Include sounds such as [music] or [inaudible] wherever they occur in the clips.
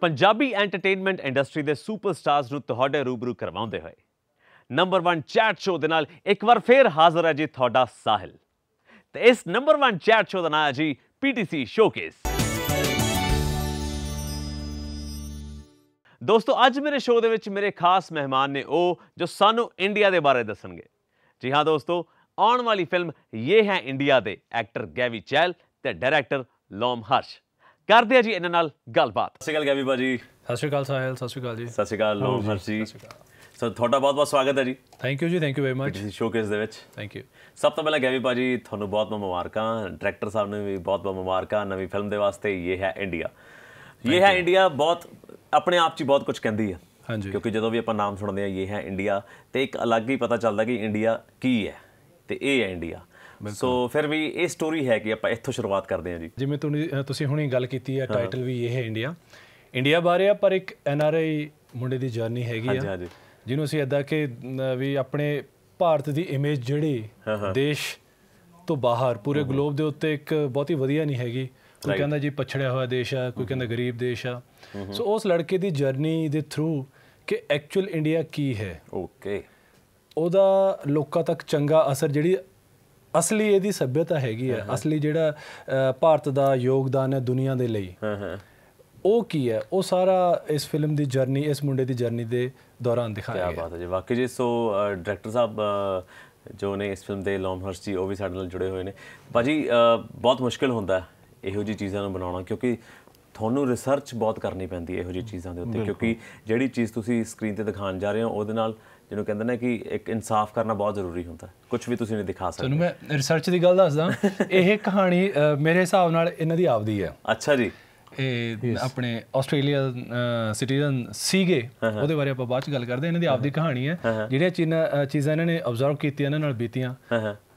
Punjabi entertainment industry ਦੇ ਸੁਪਰਸਟਾਰਸ ਨੂੰ ਤੁਹਾਡੇ ਰੂਬਰੂ ਕਰਵਾਉਂਦੇ ਹੋਏ ਨੰਬਰ 1 ਚੈਟ ਸ਼ੋਅ ਦੇ ਨਾਲ ਇੱਕ ਵਾਰ ਫੇਰ ਹਾਜ਼ਰ ਹੈ ਜੀ ਤੁਹਾਡਾ ਸਾਹਿਲ ਤੇ ਇਸ ਨੰਬਰ 1 ਚੈਟ ਸ਼ੋਅ ਦਾ ਨਾਮ ਹੈ ਜੀ ਪੀਟੀਸੀ ਸ਼ੋਕੇਸ ਦੋਸਤੋ ਅੱਜ ਮੇਰੇ ਸ਼ੋਅ ਦੇ ਵਿੱਚ ਮੇਰੇ ਖਾਸ ਮਹਿਮਾਨ ਨੇ ਉਹ ਜੋ ਸਾਨੂੰ ਇੰਡੀਆ ਦੇ ਬਾਰੇ ਦੱਸਣਗੇ ਜੀ ਹਾਂ ਦੋਸਤੋ ਆਉਣ ਵਾਲੀ ਫਿਲਮ ਇਹ ਹੈ ਇੰਡੀਆ ਦੇ ਐਕਟਰ ਗੈਵੀ ਚੈਲ ਤੇ ਡਾਇਰੈਕਟਰ ਲੋਮ ਹਰਸ਼ ਕਰਦੇ ਆ ਜੀ ਇਹਨਾਂ ਨਾਲ ਗੱਲਬਾਤ ਸਤਿ ਸ਼੍ਰੀ ਅਕਾਲ ਗੈਵੀ ਬਾਜੀ ਸਤਿ ਸ਼੍ਰੀ ਅਕਾਲ ਸਾਹਿਲ ਸਤਿ ਸ਼੍ਰੀ ਅਕਾਲ ਜੀ ਸਤਿ ਸ਼੍ਰੀ ਅਕਾਲ ਲੋਮਰ ਮਰਜੀ ਸੋ ਤੁਹਾਡਾ ਬਹੁਤ-ਬਹੁਤ ਸਵਾਗਤ ਹੈ ਜੀ ਥੈਂਕ ਯੂ ਜੀ ਥੈਂਕ ਯੂ ਵੈਰੀ ਮਚ ਇਸ ਸ਼ੋਕੇਸ ਦੇ ਵਿੱਚ ਥੈਂਕ ਯੂ ਸਭ ਤੋਂ ਪਹਿਲਾਂ ਗੈਵੀ ਬਾਜੀ ਤੁਹਾਨੂੰ ਬਹੁਤ-ਬਹੁਤ ਮੁਬਾਰਕਾਂ ਡਾਇਰੈਕਟਰ ਸਾਹਿਬ ਨੂੰ ਵੀ ਬਹੁਤ-ਬਹੁਤ ਮੁਬਾਰਕਾਂ ਨਵੀਂ ਫਿਲਮ ਦੇ ਵਾਸਤੇ ਇਹ ਹੈ ਇੰਡੀਆ ਇਹ ਹੈ ਇੰਡੀਆ ਬਹੁਤ ਆਪਣੇ ਆਪ 'ਚ ਬਹੁਤ ਕੁਝ ਕਹਿੰਦੀ ਹੈ ਹਾਂਜੀ ਕਿਉਂਕਿ ਜਦੋਂ ਵੀ ਆਪਾਂ ਨਾਮ ਸੁਣਦੇ ਆ ਇਹ ਹੈ ਇੰਡੀਆ ਤੇ ਇੱਕ ਅਲੱਗ ਹੀ ਪਤਾ ਚੱਲਦਾ ਕਿ ਇੰਡੀਆ ਕੀ ਹੈ ਤੇ ਇਹ ਹੈ ਇੰਡੀਆ ਸੋ ਫਿਰ ਵੀ ਇਹ ਸਟੋਰੀ ਹੈ ਕਿ ਆਪਾਂ ਇੱਥੋਂ ਸ਼ੁਰੂਆਤ ਕਰਦੇ ਹਾਂ ਜੀ ਜਿਵੇਂ ਤੁਸੀਂ ਹੁਣੇ ਗੱਲ ਕੀਤੀ ਹੈ ਟਾਈਟਲ ਵੀ ਇਹ ਹੈ ਇੰਡੀਆ ਇੰਡੀਆ ਬਾਰੇ ਆ ਪਰ ਇੱਕ ਐਨ ਆਰ ਆਈ ਮੁੰਡੇ ਦੀ ਜਰਨੀ ਹੈਗੀ ਆ ਜਿਹਨੂੰ ਅਸੀਂ ਇਦਾਂ ਕਿ ਵੀ ਆਪਣੇ ਭਾਰਤ ਦੀ ਇਮੇਜ ਜਿਹੜੀ ਦੇਸ਼ ਤੋਂ ਬਾਹਰ ਪੂਰੇ ਗਲੋਬ ਦੇ ਉੱਤੇ ਇੱਕ ਬਹੁਤ ਹੀ ਵਧੀਆ ਨਹੀਂ ਹੈਗੀ ਕੋਈ ਕਹਿੰਦਾ ਜੀ ਪਛੜਿਆ ਹੋਇਆ ਦੇਸ਼ ਆ ਕੋਈ ਕਹਿੰਦਾ ਗਰੀਬ ਦੇਸ਼ ਆ ਸੋ ਉਸ ਲੜਕੇ ਦੀ ਜਰਨੀ ਦੇ ਥਰੂ ਕਿ ਐਕਚੁਅਲ ਇੰਡੀਆ ਕੀ ਹੈ ਓਕੇ ਉਹਦਾ ਲੋਕਾਂ ਤੱਕ ਚੰਗਾ ਅਸਰ ਜਿਹੜੀ ਅਸਲੀ ਇਹਦੀ ਸਭਿਅਤਾ ਹੈਗੀ ਹੈ ਅਸਲੀ ਜਿਹੜਾ ਭਾਰਤ ਦਾ ਯੋਗਦਾਨ ਹੈ ਦੁਨੀਆ ਦੇ ਲਈ ਹਾਂ ਹਾਂ ਉਹ ਕੀ ਹੈ ਉਹ ਸਾਰਾ ਇਸ ਫਿਲਮ ਦੀ ਜਰਨੀ ਇਸ ਮੁੰਡੇ ਦੀ ਜਰਨੀ ਦੇ ਦੌਰਾਨ ਦਿਖਾਇਆ ਗਿਆ ਕੀ ਬਾਤ ਹੈ ਜੀ ਵਾਕਈ ਜੀ ਸੋ ਡਾਇਰੈਕਟਰ ਸਾਹਿਬ ਜੋ ਨੇ ਇਸ ਫਿਲਮ ਦੇ ਲੌਮਹਰਸ ਜੀ ਉਹ ਵੀ ਸਾਡੇ ਨਾਲ ਜੁੜੇ ਹੋਏ ਨੇ ਭਾਜੀ ਬਹੁਤ ਮੁਸ਼ਕਲ ਹੁੰਦਾ ਇਹੋ ਜੀ ਚੀਜ਼ਾਂ ਨੂੰ ਬਣਾਉਣਾ ਕਿਉਂਕਿ ਤੁਹਾਨੂੰ ਰਿਸਰਚ ਬਹੁਤ ਕਰਨੀ ਪੈਂਦੀ ਹੈ ਇਹੋ ਜੀ ਚੀਜ਼ਾਂ ਦੇ ਉੱਤੇ ਕਿਉਂਕਿ ਜਿਹੜੀ ਚੀਜ਼ ਤੁਸੀਂ ਸਕਰੀਨ ਤੇ ਦਿਖਾਉਣ ਜਾ ਰਹੇ ਹੋ ਉਹਦੇ ਨਾਲ ਜਿਹਨੂੰ ਕਹਿੰਦੇ ਨੇ ਕਿ ਇੱਕ ਇਨਸਾਫ ਕਰਨਾ ਬਹੁਤ ਜ਼ਰੂਰੀ ਹੁੰਦਾ ਕੁਝ ਵੀ ਤੁਸੀਂ ਨਹੀਂ ਦਿਖਾ ਸਕਦੇ ਤੁਹਾਨੂੰ ਮੈਂ ਰਿਸਰਚ ਦੀ ਗੱਲ ਦੱਸਦਾ ਇਹ ਕਹਾਣੀ ਮੇਰੇ ਹਿਸਾਬ ਨਾਲ ਇਹਨਾਂ ਦੀ ਆਪਦੀ ਹੈ ਅੱਛਾ ਜੀ ਇਹ ਆਪਣੇ ਆਸਟ੍ਰੇਲੀਆ ਸਿਟੀਜ਼ਨ ਸੀਗੇ ਉਹਦੇ ਬਾਰੇ ਆਪਾਂ ਬਾਅਦ ਚ ਗੱਲ ਕਰਦੇ ਇਹਨਾਂ ਦੀ ਆਪਦੀ ਕਹਾਣੀ ਹੈ ਜਿਹੜੀਆਂ ਚੀਜ਼ਾਂ ਚੀਜ਼ਾਂ ਇਹਨਾਂ ਨੇ ਅਬਜ਼ਰਵ ਕੀਤੀਆਂ ਇਹਨਾਂ ਨਾਲ ਬੀਤੀਆਂ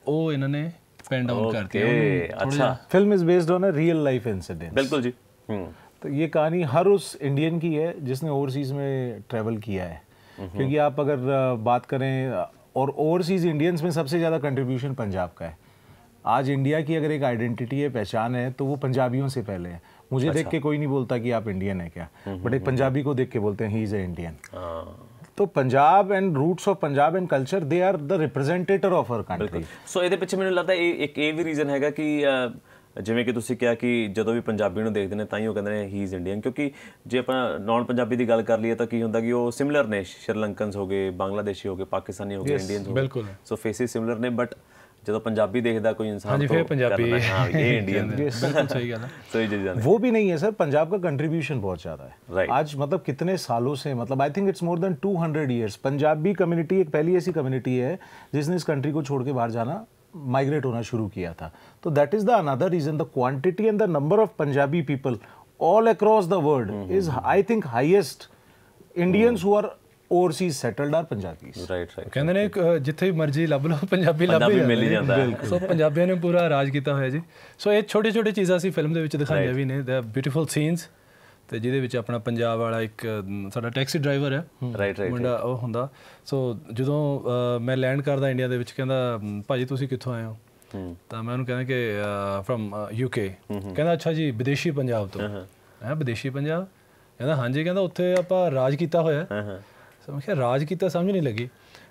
ਉਹ ਇਹਨਾਂ ਨੇ ਪੈਨ ਡਾਊਨ ਕਰਕੇ ਅੱਛਾ film is based on a real life incident ਬਿਲਕੁਲ ਜੀ ਤਾਂ ਇਹ ਕਹਾਣੀ ਹਰ ਉਸ ਇੰਡੀਅਨ ਕੀ ਹੈ है जिसने ਓਵਰਸੀਜ਼ ਮੇ ਟ੍ਰੈਵਲ ਕੀਤਾ ਹੈ क्योंकि आप अगर बात करें और ओवरसीज़ इंडियंस में सबसे ज़्यादा कंट्रीब्यूशन पंजाब का है आज इंडिया की अगर एक आइडेंटिटी है पहचान है तो वो पंजाबियों से पहले है मुझे अच्छा। देख के कोई नहीं बोलता कि आप इंडियन है क्या बट हम्म, हम्म, एक हम्म, पंजाबी को देख के बोलते हैं ही इज़ ए इंडियन तो Punjab and roots Punjab and culture they are the the representator of our country so ਇਹਦੇ ਪਿੱਛੇ ਮੈਨੂੰ ਲੱਗਦਾ ਇਹ ਇੱਕ ਇਹ ਵੀ ਰੀਜ਼ਨ ਹੈਗਾ ਕਿ ਜਿਵੇਂ ਕਿ ਤੁਸੀਂ ਕਿਹਾ ਕਿ ਜਦੋਂ ਵੀ ਪੰਜਾਬੀ ਨੂੰ ਦੇਖਦੇ ਨੇ ਤਾਂ ਹੀ ਉਹ ਕਹਿੰਦੇ ਨੇ ਹੀ ਇਜ਼ ਇੰਡੀਅਨ ਕਿਉਂਕਿ ਜੇ ਆਪਾਂ ਨਾਨ ਪੰਜਾਬੀ ਦੀ ਗੱਲ ਕਰ ਲਈਏ ਤਾਂ ਕੀ ਹੁੰਦਾ ਕਿ ਉਹ ਸਿਮਿਲਰ ਨੇ ਸ਼੍ਰੀਲੰਕਨਸ ਹੋ ਗਏ ਬੰਗਲਾਦੇਸ਼ੀ ਹੋ ਗਏ ਪਾਕਿਸਤਾਨੀ ਹੋ ਗਏ ਇੰਡੀਅਨਸ ਹੋ ਗਏ ਸੋ ਫੇਸਿਸ ਸਿਮਿਲਰ ਨੇ ਬਟ ਜਦੋਂ ਪੰਜਾਬੀ ਦੇਖਦਾ ਕੋਈ ਇਨਸਾਨ ਹਾਂਜੀ ਫਿਰ ਪੰਜਾਬੀ ਹਾਂ ਇਹ इंडियन बिल्कुल सही गल है सही जी जाने वो भी नहीं है सर पंजाब का कंट्रीब्यूशन बहुत ज़्यादा है right. आज मतलब कितने सालों से मतलब I think it's more than 200 years Punjabi community एक पहली ऐसी कम्युनिटी है जिसने इस कंट्री को छोड़ के बाहर जाना माइग्रेट होना शुरू किया था तो that is the another reason the quantity and the number of Punjabi people all across the world is I think highest Indians who are overseas settled are Punjabis right right ਕਹਿੰਦੇ ਨੇ ਜਿੱਥੇ ਵੀ ਮਰਜ਼ੀ ਲੱਭ ਲਓ ਪੰਜਾਬੀ ਲੱਭ ਹੀ ਮਿਲ ਜਾਂਦਾ ਸੋ ਪੰਜਾਬੀਆਂ ਨੇ ਪੂਰਾ ਰਾਜ ਕੀਤਾ ਹੋਇਆ ਜੀ ਸੋ ਇਹ ਛੋਟੇ ਛੋਟੇ ਚੀਜ਼ਾਂ ਸੀ ਫਿਲਮ ਦੇ ਵਿੱਚ ਦਿਖਾਈਆਂ ਵੀ ਨੇ ਦ ਬਿਊਟੀਫੁਲ ਸੀਨਸ ਤੇ ਜਿਹਦੇ ਵਿੱਚ ਆਪਣਾ ਪੰਜਾਬ ਵਾਲਾ ਇੱਕ ਸਾਡਾ ਟੈਕਸੀ ਡਰਾਈਵਰ ਹੈ ਰਾਈਟ ਰਾਈਟ ਮੁੰਡਾ ਉਹ ਹੁੰਦਾ ਸੋ ਜਦੋਂ ਮੈਂ ਲੈਂਡ ਕਰਦਾ ਇੰਡੀਆ ਦੇ ਵਿੱਚ ਕਹਿੰਦਾ ਭਾਜੀ ਤੁਸੀਂ ਕਿੱਥੋਂ ਆਏ ਹੋ ਤਾਂ ਮੈਂ ਉਹਨੂੰ ਕਹਿੰਦਾ ਕਿ ਫਰਮ ਯੂਕੇ ਕਹਿੰਦਾ ਅੱਛਾ ਜੀ ਵਿਦੇਸ਼ੀ ਪੰਜਾਬ ਤੋਂ ਹੈ ਵਿਦੇਸ਼ੀ ਪੰਜਾਬ ਕਹਿੰਦਾ ਹਾਂਜੀ ਕਹਿੰਦਾ ਉੱਥੇ ਆਪਾਂ ਰਾਜ ਕੀਤਾ ਹੋਇਆ ਹੈ ਸੋ ਮੈਂ ਰਾਜ ਕੀਤਾ ਸਮਝ ਨਹੀਂ ਲੱਗੀ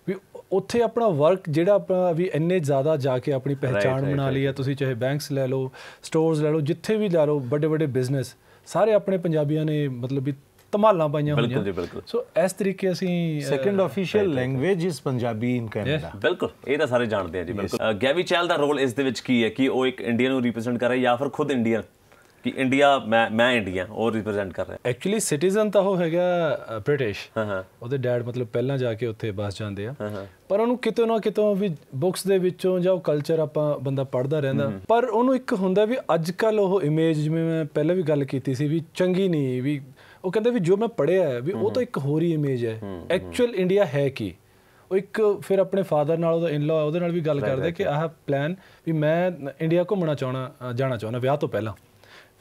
ਵੀ ਉੱਥੇ ਆਪਣਾ ਵਰਕ ਜਿਹੜਾ ਆਪਣਾ ਵੀ ਇੰਨੇ ਜ਼ਿਆਦਾ ਜਾ ਕੇ ਆਪਣੀ ਪਹਿਚਾਣ ਬਣਾ ਲਈ ਆ ਤੁਸੀਂ ਚਾਹੇ ਬੈਂਕਸ ਲੈ ਲਓ ਸਟੋਰਸ ਲੈ ਲਓ ਜਿੱਥੇ ਵੀ ਲੈ ਲਓ ਵੱਡੇ ਵੱਡੇ ਬਿਜ਼ਨਸ ਸਾਰੇ ਆਪਣੇ ਪੰਜਾਬੀਆਂ ਨੇ ਮਤਲਬ ਵੀ ਧਮਾਲਾਂ ਪਾਈਆਂ ਹੋਈਆਂ ਬਿਲਕੁਲ ਜੀ ਬਿਲਕੁਲ ਸੋ ਇਸ ਤਰੀਕੇ ਅਸੀਂ ਸੈਕੰਡ ਅਫੀਸ਼ੀਅਲ ਲੈਂਗੁਏਜ ਇਸ ਪੰਜਾਬੀ ਇਨ ਕੈਨੇਡਾ ਬਿਲਕੁਲ ਇਹ ਤਾਂ ਸਾਰੇ ਜਾਣਦੇ ਆ ਜੀ ਬਿਲਕੁਲ ਗੈਵੀ ਚੈਲ ਦਾ ਰੋਲ ਇਸ ਦੇ ਵਿੱਚ ਕੀ ਹੈ ਕਿ ਉਹ ਇੱਕ ਇੰਡੀਆ ਨੂੰ ਰਿਪਰੈਜ਼ੈਂਟ ਕਰ ਰਿਹਾ ਜਾਂ ਫਿਰ ਖੁਦ ਇੰਡੀਅਨ ਕਿ ਇੰਡੀਆ ਮੈਂ ਮੈਂ ਇੰਡੀਆ ਉਹ ਰਿਪਰੈਜ਼ੈਂਟ ਕਰ ਰਿਹਾ ਐਕਚੁਅਲੀ ਸਿਟੀਜ਼ਨ ਤਾਂ ਉਹ ਹੈਗਾ ਬ੍ਰਿਟਿਸ਼ ਹਾਂ ਹਾਂ ਉਹਦੇ ਡੈਡ ਮਤਲਬ ਪਹਿਲਾਂ ਜਾ ਕੇ ਉੱਥੇ ਬਸ ਜਾਂਦੇ ਆ ਪਰ ਉਹਨੂੰ ਕਿਤੇ ਨਾ ਕਿਤੇ ਵੀ ਬੁੱਕਸ ਦੇ ਵਿੱਚੋਂ ਜਾਂ ਉਹ ਕਲਚਰ ਆਪਾਂ ਬੰਦਾ ਪੜਦਾ ਰਹਿੰਦਾ ਪਰ ਉਹਨੂੰ ਇੱਕ ਹੁੰਦਾ ਵੀ ਅੱਜ ਕੱਲ ਉਹ ਇਮੇਜ ਜਿਵੇਂ ਮੈਂ ਪਹਿਲਾਂ ਵੀ ਗੱਲ ਕੀਤੀ ਸੀ ਵੀ ਚੰਗੀ ਨਹੀਂ ਵੀ ਉਹ ਕਹਿੰਦੇ ਵੀ ਜੋ ਮੈਂ ਪੜਿਆ ਵੀ ਉਹ ਤਾਂ ਇੱਕ ਹੋਰ ਹੀ ਇਮੇਜ ਹੈ ਐਕਚੁਅਲ ਇੰਡੀਆ ਹੈ ਕੀ ਉਹ ਇੱਕ ਫਿਰ ਆਪਣੇ ਫਾਦਰ ਨਾਲ ਉਹਦਾ ਇਨ-ਲਾ ਉਹਦੇ ਨਾਲ ਵੀ ਗੱਲ ਕਰਦੇ ਕਿ ਆਹ ਪਲਾਨ ਵੀ ਮੈਂ ਇੰਡੀਆ ਘੁੰਮਣਾ ਚਾਹਣਾ ਜਾਣਾ ਚਾਹਣਾ ਵਿਆਹ ਤੋਂ ਪਹਿਲਾਂ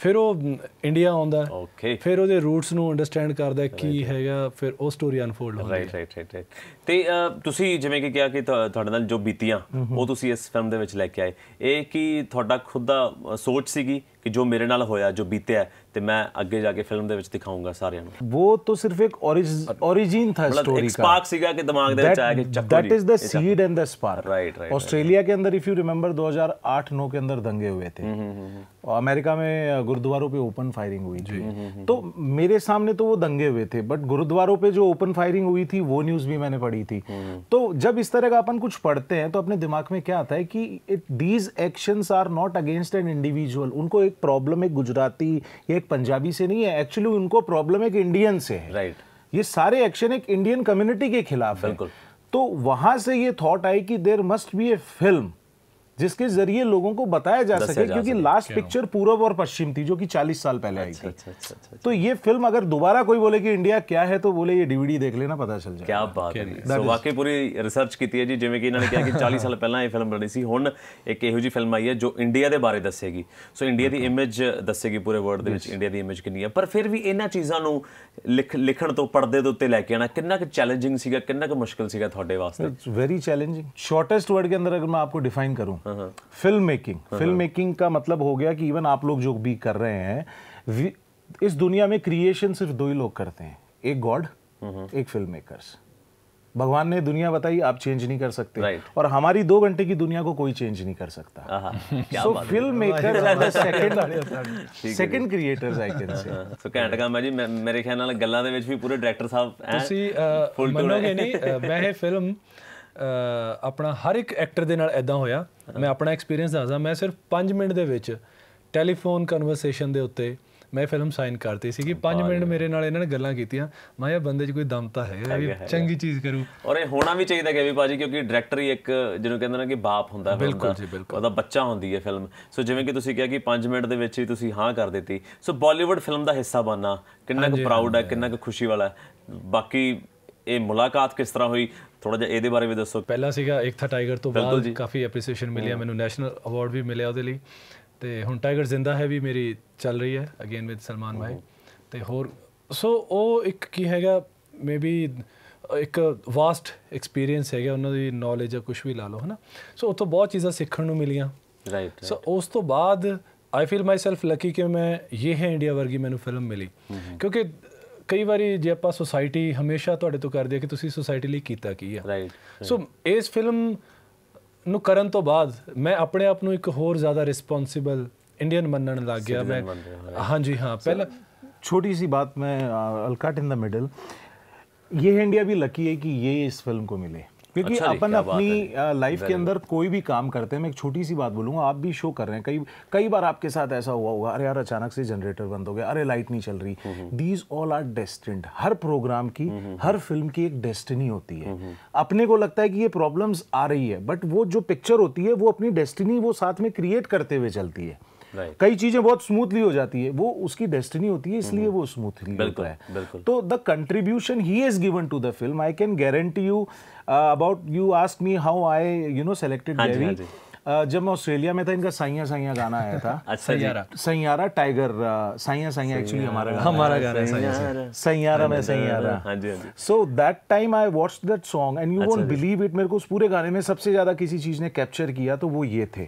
ਫਿਰ ਉਹ ਇੰਡੀਆ ਆਉਂਦਾ ਓਕੇ ਫਿਰ ਉਹਦੇ ਰੂਟਸ ਨੂੰ ਅੰਡਰਸਟੈਂਡ ਕਰਦਾ ਕੀ ਹੈਗਾ ਫਿਰ ਉਹ ਸਟੋਰੀ ਅਨਫੋਲਡ ਹੁੰਦੀ ਹੈ ਰਾਈਟ ਰਾਈਟ ਰਾਈਟ ਤੇ ਤੁਸੀਂ ਜਿਵੇਂ ਕਿ ਕਿਹਾ ਕਿ ਤੁਹਾਡੇ ਨਾਲ ਜੋ ਬੀਤੀਆਂ ਉਹ ਤੁਸੀਂ ਇਸ ਫਿਲਮ ਦੇ ਵਿੱਚ ਲੈ ਕੇ ਆਏ ਇਹ ਕਿ ਤੁਹਾਡਾ ਖੁਦ ਦਾ ਸੋਚ ਸੀਗੀ ਕਿ ਜੋ ਮੇਰੇ ਨਾਲ ਹੋਇਆ ਜੋ ਬੀਤਿਆ ਤੇ ਮੈਂ ਅੱਗੇ ਜਾ ਕੇ ਫਿਲਮ ਦੇ ਵਿੱਚ ਦਿਖਾਉਂਗਾ ਸਾਰਿਆਂ ਨੂੰ ਉਹ ਤਾਂ ਸਿਰਫ ਇੱਕ origin ਥਾ ਸਟੋਰੀ ਦਾ ਸਪਾਰਕ ਸੀਗਾ ਕਿ ਦਿਮਾਗ ਦੇ ਵਿੱਚ ਆਇਆ ਕਿ ਚੱਕਰ that is the seed and the spark right right Australia के ਅੰਦਰ ਇਫ ਯੂ ਰਿਮੈਂਬਰ 2008-9 के अंदर दंगे हुए थे और अमेरिका में गुरुद्वारों पे ओपन फायरिंग हुई थी तो मेरे सामने तो वो दंगे हुए थे बट गुरुद्वारों पे जो ओपन फायरिंग हुई थी वो न्यूज़ भी मैंने ਪੜ पड़ी थी हम्म। तो जब इस तरह का अपन कुछ पढ़ते हैं तो अपने दिमाग में क्या आता है कि these action are not against an individual उनको एक प्रॉब्लम एक गुजराती या एक पंजाबी से नहीं है एक्चुअली उनको प्रॉब्लम एक इंडियन से है राइट right. ये सारे एक्शन एक इंडियन कम्युनिटी के खिलाफ बिल्कुल तो वहां से ये थॉट आई कि there must be a film जिसके जरिए लोगों को बताया जा सके क्योंकि लास्ट पिक्चर पूर्व और पश्चिम थी जो कि 40 साल पहले आई अच्छा, थी अच्छा, अच्छा, तो ये फिल्म अगर दोबारा कोई बोले कि इंडिया क्या है तो बोले ये डीवीडी देख लेना पता चल जाए क्या बात है वाकई पूरी की चालीस साल पहला फिल्म बनी सी हूँ एक योजी फिल्म आई है जो इंडिया के बारे दसेगी सो इंडिया की इमेज दसेगी पूरे वर्ल्ड इंडिया की इमेज कि पर फिर भी इन चीज़ों लिख लिखण तो पढ़ते उत्ते लैके आना कि चैलेंजिंग कि मुश्किल वेरी चैलेंजिंग शॉर्टेस्ट वर्ड के अंदर अगर मैं आपको डिफाइन करूँ फिल्म मेकिंग फिल्म मेकिंग का मतलब हो गया कि इवन आप लोग जो भी कर रहे हैं इस दुनिया में क्रिएशन सिर्फ दो ही लोग करते हैं एक गॉड uh-huh. एक फिल्म मेकर्स भगवान ने दुनिया बताई आप चेंज नहीं कर सकते right. और हमारी दो घंटे की दुनिया को कोई चेंज नहीं कर सकता so film maker second creators I can say so कैंटका मैं जी मेरे ख्याल ਨਾਲ ਗੱਲਾਂ ਦੇ ਵਿੱਚ ਵੀ ਪੂਰੇ ਡਾਇਰੈਕਟਰ ਸਾਹਿਬ ਤੁਸੀਂ ਮੰਨੋਗੇ ਨਹੀਂ ਮੈਂ ਇਹ ਫਿਲਮ ਆਪਣਾ ਹਰ ਇੱਕ ਐਕਟਰ ਦੇ ਨਾਲ ਐਦਾਂ ਹੋਇਆ ਮੈਂ ਆਪਣਾ ਐਕਸਪੀਰੀਅੰਸ ਦੱਸਦਾ ਮੈਂ ਸਿਰਫ 5 ਮਿੰਟ ਦੇ ਵਿੱਚ ਟੈਲੀਫੋਨ ਕਨਵਰਸੇਸ਼ਨ ਦੇ ਉੱਤੇ ਮੈਂ ਫਿਲਮ ਸਾਈਨ ਕਰਤੀ ਕਿ 5 ਮਿੰਟ ਮੇਰੇ ਨਾਲ ਇਹਨਾਂ ਨੇ ਗੱਲਾਂ ਕੀਤੀਆਂ ਮੈਂ ਇਹ ਬੰਦੇ 'ਚ ਕੋਈ ਦਮ ਤਾਂ ਹੈ ਵੀ ਚੰਗੀ ਚੀਜ਼ ਕਰੂ ਔਰ ਇਹ ਹੋਣਾ ਵੀ ਚਾਹੀਦਾ ਕਿ ਵੀ ਬਾਜੀ ਕਿਉਂਕਿ ਡਾਇਰੈਕਟਰ ਹੀ ਇੱਕ ਜਿਹਨੂੰ ਕਹਿੰਦੇ ਨੇ ਕਿ ਬਾਪ ਹੁੰਦਾ ਬਿਲਕੁਲ ਜੀ ਬਿਲਕੁਲ ਉਹਦਾ ਬੱਚਾ ਹੁੰਦੀ ਹੈ ਫਿਲਮ ਸੋ ਜਿਵੇਂ ਕਿ ਤੁਸੀਂ ਕਿਹਾ ਕਿ 5 ਮਿੰਟ ਦੇ ਵਿੱਚ ਹੀ ਤੁਸੀਂ ਹਾਂ ਕਰ ਦਿੱਤੀ ਸੋ ਬਾਲੀਵੁੱਡ ਫਿਲਮ ਦਾ ਹਿੱਸਾ ਬਣਨਾ ਕਿੰਨਾ ਕੁ ਪ੍ਰਾਊਡ ਹੈ ਕਿੰਨਾ ਕੁ ਖੁਸ਼ੀ ਵਾਲਾ ਬਾਕੀ ਇਹ ਮੁਲਾਕਾਤ ਕਿਸ ਤਰ੍ਹਾਂ ਹੋਈ ਥੋੜਾ ਜਿਹਾ ਇਹਦੇ ਬਾਰੇ ਵੀ ਦੱਸੋ ਪਹਿਲਾਂ ਸੀਗਾ ਇੱਕ ਥਾ ਟਾਈਗਰ ਤੋਂ ਬਾਅਦ ਕਾਫੀ ਐਪਰੀਸੀਏਸ਼ਨ ਮਿਲਿਆ ਮੈਨੂੰ ਨੈਸ਼ਨਲ ਅਵਾਰਡ ਵੀ ਮਿਲਿਆ ਉਹਦੇ ਲਈ ਤੇ ਹੁਣ ਟਾਈਗਰ ਜ਼ਿੰਦਾ ਹੈ ਵੀ ਮੇਰੀ ਚੱਲ ਰਹੀ ਹੈ ਅਗੇਨ ਵਿਦ ਸਲਮਾਨ ਭਾਈ ਤੇ ਹੋਰ ਸੋ ਉਹ ਇੱਕ ਕੀ ਹੈਗਾ ਮੇਬੀ ਇੱਕ ਵਾਸਟ ਐਕਸਪੀਰੀਅੰਸ ਹੈਗਾ ਉਹਨਾਂ ਦੀ ਨੌਲੇਜ ਆ ਕੁਝ ਵੀ ਲਾ ਲਓ ਹਨਾ ਸੋ ਉਥੋਂ ਬਹੁਤ ਚੀਜ਼ਾਂ ਸਿੱਖਣ ਨੂੰ ਮਿਲੀਆਂ ਰਾਈਟ ਸੋ ਉਸ ਤੋਂ ਬਾਅਦ ਆਈ ਫੀਲ ਮਾਈਸੈਲਫ ਲੱਕੀ ਕਿ ਮੈਂ ਇਹ ਹੈ ਇੰਡੀਆ ਵਰਗੀ ਮੈਨੂੰ ਫਿਲਮ ਮਿਲੀ ਕਿਉਂਕਿ ਕਈ ਵਾਰੀ ਜੇ ਆਪਾਂ ਸੋਸਾਇਟੀ ਹਮੇਸ਼ਾ ਤੁਹਾਡੇ ਤੋਂ ਕਰਦੇ ਆ ਕਿ ਤੁਸੀਂ ਸੋਸਾਇਟੀ ਲਈ ਕੀਤਾ ਕੀ ਆ ਰਾਈਟ ਸੋ ਇਸ ਫਿਲਮ ਨੂੰ ਕਰਨ ਤੋਂ ਬਾਅਦ ਮੈਂ ਆਪਣੇ ਆਪ ਨੂੰ ਇੱਕ ਹੋਰ ਜ਼ਿਆਦਾ ਰਿਸਪੌਂਸਿਬਲ ਇੰਡੀਅਨ ਮੰਨਣ ਲੱਗ ਗਿਆ ਮੈਂ ਹਾਂਜੀ ਹਾਂ ਪਹਿਲਾਂ ਛੋਟੀ सी ਬਾਤ ਮੈਂ ਅਲਕਾਟ ਇਨ ਦਾ ਮਿਡਲ ਇਹ ਇੰਡੀਆ ਵੀ ਲੱਕੀ ਹੈ ਕਿ ਇਹ ਇਸ ਫਿਲਮ ਕੋ ਮਿਲੇ क्योंकि अच्छा अपन अपनी लाइफ के अंदर कोई भी काम करते हैं मैं एक छोटी सी बात बोलूंगा आप भी शो कर रहे हैं कई कई बार आपके साथ ऐसा हुआ होगा अरे यार अचानक से जनरेटर बंद हो गया अरे लाइट नहीं चल रही दीज ऑल आर डेस्टिंड हर प्रोग्राम की हम्म, हम्म, हर फिल्म हम्म। की एक डेस्टिनी होती है अपने को लगता है कि ये प्रॉब्लम्स आ रही है बट वो जो पिक्चर होती है वो अपनी डेस्टिनी वो साथ में क्रिएट करते हुए चलती है कई चीजें बहुत स्मूथली हो जाती है वो उसकी डेस्टिनी होती है इसलिए हम्म। वो स्मूथली होता है तो the contribution he is given to the film I can guarantee you about you ask me how I you know selected Devi जब मैं ऑस्ट्रेलिया में था इनका साइया साइया गाना आया था [laughs] अच्छा सैयारा टाइगर साइया साइया एक्चुअली हमारा हमारा गाना सैयारा में हाँ हाँ Saiyaara so that time I watch that song and you won't believe it मेरे को उस पूरे गाने में सबसे ज्यादा किसी चीज ने कैप्चर किया तो वो ये थे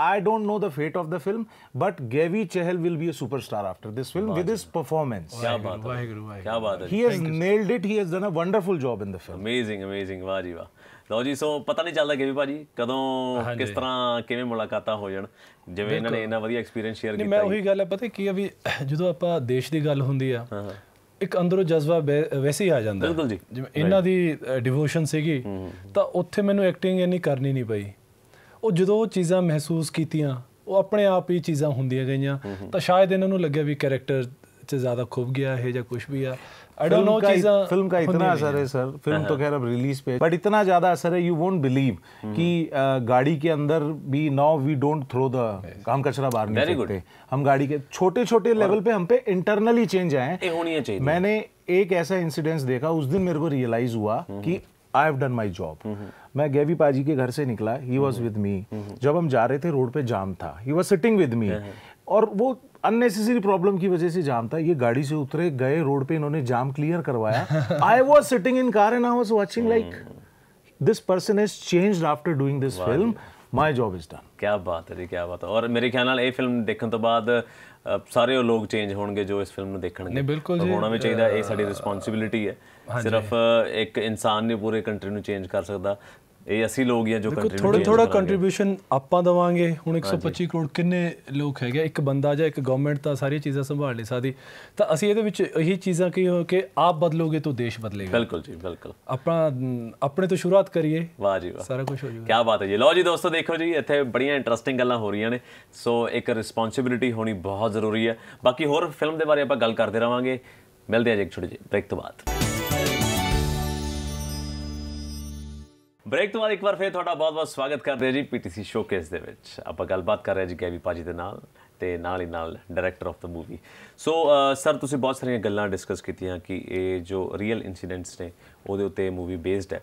I don't know the fate of the film, but Gavi Chahal will be a superstar after this film with his performance. क्या बात है? क्या बात है? He has nailed it. He has done a wonderful job in the film. Amazing, amazing. ਵਾਹ ਜੀ ਵਾਹ. ਲਓ ਜੀ ਸੋ ਪਤਾ ਨਹੀਂ ਚੱਲਦਾ ਕਿਵੇਂ ਭਾਜੀ ਕਦੋਂ ਕਿਸ ਤਰ੍ਹਾਂ ਕਿਵੇਂ ਮੁਲਾਕਾਤਾਂ ਹੋ ਜਾਣ ਜਿਵੇਂ ਇਹਨਾਂ ਨੇ ਇੰਨਾ ਵਧੀਆ ਐਕਸਪੀਰੀਅੰਸ ਸ਼ੇਅਰ ਕੀਤਾ ਮੈਂ ਉਹੀ ਗੱਲ ਹੈ ਪਤਾ ਕੀ ਹੈ ਵੀ ਜਦੋਂ ਆਪਾਂ ਦੇਸ਼ ਦੀ ਗੱਲ ਹੁੰਦੀ ਆ ਇੱਕ ਅੰਦਰੋਂ ਜਜ਼ਬਾ ਵੈਸੇ ਹੀ ਆ ਜਾਂਦਾ ਬਿਲਕੁਲ ਜੀ ਜਿਵੇਂ ਇਹਨਾਂ ਦੀ ਡਿਵੋਸ਼ਨ ਸੀਗੀ ਤਾਂ ਉੱਥੇ ਮੈਨੂੰ ਐਕਟਿੰਗ ਇੰਨੀ ਕਰਨੀ ਨਹੀਂ ਪਈ ਉਹ ਜਦੋਂ ਚੀਜ਼ਾਂ ਮਹਿਸੂਸ ਕੀਤੀਆਂ ਉਹ ਆਪਣੇ ਆਪ ਹੀ ਚੀਜ਼ਾਂ ਹੁੰਦੀਆਂ ਗਈਆਂ ਤਾਂ ਸ਼ਾਇਦ ਇਹਨਾਂ ਨੂੰ ਲੱਗਿਆ ਵੀ ਕੈਰੈਕਟਰ 'ਚ ਜ਼ਿਆਦਾ ਖੁੱਭ ਗਿਆ ਹੈ ਜਾਂ ਕੁਝ ਵੀ ਆ फिल्म का इतना असर है सर फिल्म तो खैर अब रिलीज पे बट इतना ज्यादा असर है यू वोंट बिलीव कि गाड़ी के अंदर भी now we don't throw the हम कचरा बाहर नहीं फेंकते हम गाड़ी के छोटे छोटे लेवल पे हम पे इंटरनली चेंज आए मैंने एक ऐसा इंसिडेंस देखा उस दिन मेरे को रियलाइज हुआ हम्म। कि I have done my job मैं गेवी पाजी के घर से निकला ही वाज विद मी जब हम जा रहे थे रोड पे जाम था he was sitting with me और वो अननेसेसरी प्रॉब्लम की वजह से जाम था ये गाड़ी से उतरे गए रोड पे इन्होंने जाम क्लियर करवाया I was sitting in car and I was watching like this person is change after doing this film my job is done क्या बात है ਜੀ ਕੀ ਬਾਤ ਹੈ ਔਰ ਮੇਰੇ ਖਿਆਲ ਨਾਲ ਇਹ ਫਿਲਮ ਦੇਖਣ ਤੋਂ ਸਾਰੇ ਲੋਕ ਚੇਂਜ ਹੋਣਗੇ ਜੋ ਇਸ ਫਿਲਮ ਨੂੰ ਦੇਖਣਗੇ ਬਿਲਕੁਲ ਜੀ ਹੋਣਾ ਵੀ ਚਾਹੀਦਾ ਇਹ ਸਾਡੀ ਰਿਸਪੌਂਸਿਬਿਲਟੀ ਹੈ ਸਿਰਫ ਇੱਕ ਇਨਸਾਨ ਨਹੀਂ ਪੂਰੇ ਕੰਟਰੀ ਨੂੰ ਚੇਂਜ ਕਰ ਸਕਦਾ ਇਹ ਅਸੀਂ ਲੋਕ ਹੀ ਆ ਜੋ ਕੰਟਰੀਬਿਊਟ ਥੋੜਾ ਥੋੜਾ ਕੰਟਰੀਬਿਊਸ਼ਨ ਆਪਾਂ ਦਵਾਂਗੇ ਹੁਣ 125 ਕਰੋੜ ਕਿੰਨੇ ਲੋਕ ਹੈਗੇ ਇੱਕ ਬੰਦਾ ਜਾਂ ਇੱਕ ਗਵਰਨਮੈਂਟ ਤਾਂ ਸਾਰੀ ਚੀਜ਼ਾਂ ਸੰਭਾਲ ਲੈ ਸਕਦੀ ਤਾਂ ਅਸੀਂ ਇਹਦੇ ਵਿੱਚ ਇਹੀ ਚੀਜ਼ਾਂ ਕੀ ਹੋ ਕਿ ਆਪ ਬਦਲੋਗੇ ਤਾਂ ਦੇਸ਼ ਬਦਲੇਗਾ ਬਿਲਕੁਲ ਜੀ ਬਿਲਕੁਲ ਆਪਾਂ ਆਪਣੇ ਤੋਂ ਸ਼ੁਰੂਆਤ ਕਰੀਏ ਵਾਹ ਜੀ ਵਾਹ ਸਾਰਾ ਕੁਝ ਹੋ ਜਾਊਗਾ ਕੀ ਬਾਤ ਹੈ ਜੀ ਲਓ ਜੀ ਦੋਸਤੋ ਦੇਖੋ ਜੀ ਇੱਥੇ ਬੜੀਆਂ ਇੰਟਰਸਟਿੰਗ ਗੱਲਾਂ ਹੋ ਰਹੀਆਂ ਨੇ ਸੋ ਇੱਕ ਰਿਸਪੌਂਸਿਬਿਲਟੀ ਹੋਣੀ ਬਹੁਤ ਜ਼ਰੂਰੀ ਹੈ ਬਾਕੀ ਹੋਰ ਫਿਲਮ ਦੇ ਬਾਰੇ ਆਪਾਂ ਗੱਲ ਕਰਦੇ ਰਵਾਂਗੇ ਮਿਲਦੇ ਹਾਂ ਜੀ ਇੱਕ ਛੋਟੇ ਜਿਹੇ ਬ੍ਰੇਕ ਤੋਂ ਬਾਅਦ ਬ੍ਰੇਕ ਤੋਂ ਬਾਅਦ ਇੱਕ ਵਾਰ ਫੇਰ ਤੁਹਾਡਾ ਬਹੁਤ-ਬਹੁਤ ਸਵਾਗਤ ਕਰਦੇ ਹਾਂ ਜੀ ਪੀਟੀਸੀ ਸ਼ੋਕੇਸ ਦੇ ਵਿੱਚ ਆਪਾਂ ਗੱਲਬਾਤ ਕਰ ਰਹੇ ਜੀ ਗੈਵੀ ਪਾਜੀ ਦੇ ਨਾਲ ਤੇ ਨਾਲ ਹੀ ਨਾਲ director of the movie so sir ਤੁਸੀਂ ਬਹੁਤ ਸਾਰੀਆਂ ਗੱਲਾਂ ਡਿਸਕਸ ਕੀਤੀਆਂ ਕਿ ਇਹ ਜੋ ਰੀਅਲ ਇਨਸੀਡੈਂਟਸ ਨੇ ਉਹਦੇ ਉੱਤੇ ਮੂਵੀ ਬੇਸਡ ਹੈ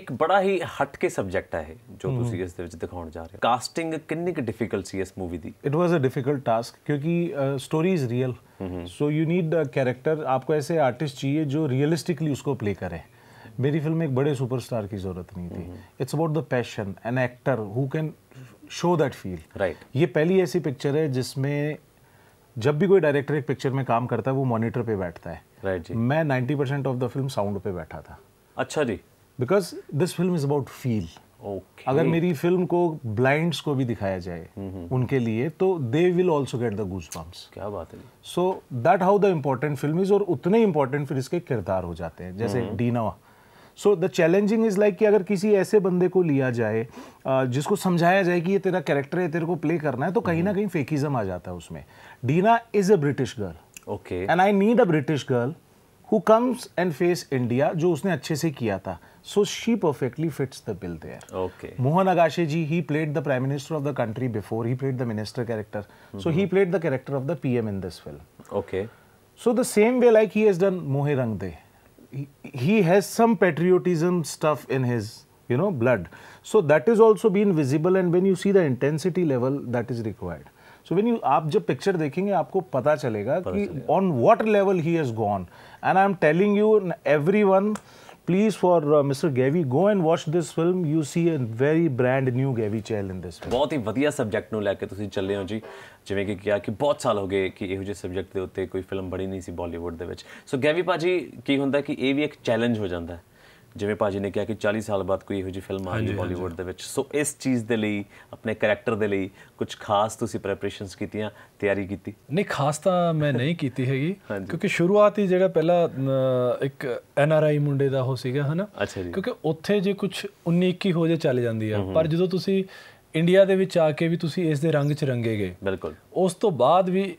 ਇੱਕ ਬੜਾ ਹੀ ਹਟ ਕੇ ਸਬਜੈਕਟ ਹੈ ਇਹ ਜੋ ਤੁਸੀਂ ਇਸ ਦੇ ਵਿੱਚ ਦਿਖਾਉਣ ਜਾ ਰਹੇ ਹੋ ਕਾਸਟਿੰਗ ਕਿੰਨੀ ਕਿ ਡਿਫਿਕਲਟ ਸੀ ਇਸ ਮੂਵੀ ਦੀ it was a difficult task ਕਿਉਂਕਿ story is real so you need character आपको ऐसे आर्टिस्ट चाहिए जो रियलिस्टिकली उसको प्ले करें मेरी फिल्म में एक बड़े सुपरस्टार की ज़रूरत नहीं थी it's about the passion an actor who can show that feel right ये पहली ऐसी पिक्चर है जिसमें जब भी कोई डायरेक्टर एक पिक्चर में काम करता है वो मॉनिटर पे बैठता है राइट right, जी मैं ninety percent of the film sound पे बैठा था अच्छा जी because this film is about feel Okay. अगर मेरी फिल्म को ब्लाइंड्स को भी दिखाया जाए mm-hmm. उनके लिए तो they will also get the goose bumps क्या बात है so that how the important film is और उतने इम्पोर्टेंट फिर इसके किरदार हो जाते हैं जैसे mm-hmm. Dina so the challenging is like कि अगर किसी ऐसे बंदे को लिया जाए जिसको समझाया जाए कि ये तेरा कैरेक्टर है तेरे को प्ले करना है तो कहीं ना हम्म। कहीं फेकिज़म आ जाता है उसमें Dina is a British girl okay and I need a British girl who comes and face India जो उसने अच्छे से किया था so she perfectly fits the bill there Mohan Agashe ji he played the prime minister of the country before he played the minister character so he played the character of the P M in this film okay so the same way like he has done Mohe Rang they he, has some patriotism stuff in his you know blood so that is also been visible and when you see the intensity level that is required So when you, आप जब picture देखेंगे आपको पता चलेगा पता कि on what level he has gone. And I am telling you, everyone. Please for mister Mr. Go and watch this film you see a very brand new new Gavi in this ਬਹੁਤ ਹੀ ਵਧੀਆ subject ਨੂੰ ਲੈ ਕੇ ਤੁਸੀਂ ਚੱਲੇ ਹੋ ਜੀ ਜਿਵੇਂ ਕਿ ਕਿਹਾ ਕਿ ਬਹੁਤ ਸਾਲ ਹੋ ਗਏ ਕਿ ਇਹੋ ਜਿਹੇ ਸਬਜੈਕਟ ਦੇ ਉੱਤੇ ਕੋਈ ਫਿਲਮ ਬਣੀ ਨਹੀਂ ਸੀ ਬਾਲੀਵੁੱਡ ਦੇ ਵਿੱਚ ਸੋ ਗੈਵੀ ਪਾਜੀ ਕੀ ਹੁੰਦਾ ਕਿ ਇਹ ਵੀ ਇੱਕ ਚੈਲੰਜ ਹੋ ਜਾਂਦਾ ਹੈ ਜਿਵੇਂ ਭਾਜੀ ਨੇ ਕਿਹਾ ਕਿ 40 ਸਾਲ ਬਾਅਦ ਕੋਈ ਇਹੋ ਜਿਹੀ ਫਿਲਮ ਆ ਰਹੀ ਹੈ ਬਾਲੀਵੁੱਡ ਦੇ ਵਿੱਚ ਸੋ ਇਸ ਚੀਜ਼ ਦੇ ਲਈ ਆਪਣੇ ਕੈਰੈਕਟਰ ਦੇ ਲਈ ਕੁਝ ਖਾਸ ਤੁਸੀਂ ਪ੍ਰੈਪਰੇਸ਼ਨਸ ਕੀਤੀਆਂ ਤਿਆਰੀ ਕੀਤੀ ਨਹੀਂ ਖਾਸ ਤਾਂ ਮੈਂ ਨਹੀਂ ਕੀਤੀ ਹੈਗੀ [laughs] ਕਿਉਂਕਿ ਸ਼ੁਰੂਆਤ ਹੀ ਜਿਹੜਾ ਪਹਿਲਾ ਇੱਕ ਐਨ ਆਰ ਆਈ ਮੁੰਡੇ ਦਾ ਉਹ ਸੀਗਾ ਹਨਾ ਕਿਉਂਕਿ ਉੱਥੇ ਜੇ ਕੁਝ 19 21 ਹੋ ਜੇ ਚੱਲ ਜਾਂਦੀ ਆ ਪਰ ਜਦੋਂ ਤੁਸੀਂ ਇੰਡੀਆ ਦੇ ਵਿੱਚ ਆ ਕੇ ਵੀ ਤੁਸੀਂ ਇਸ ਦੇ ਰੰਗ 'ਚ ਰੰਗੇ ਗਏ ਬਿਲਕੁਲ ਉਸ ਤੋਂ ਬਾਅਦ ਵੀ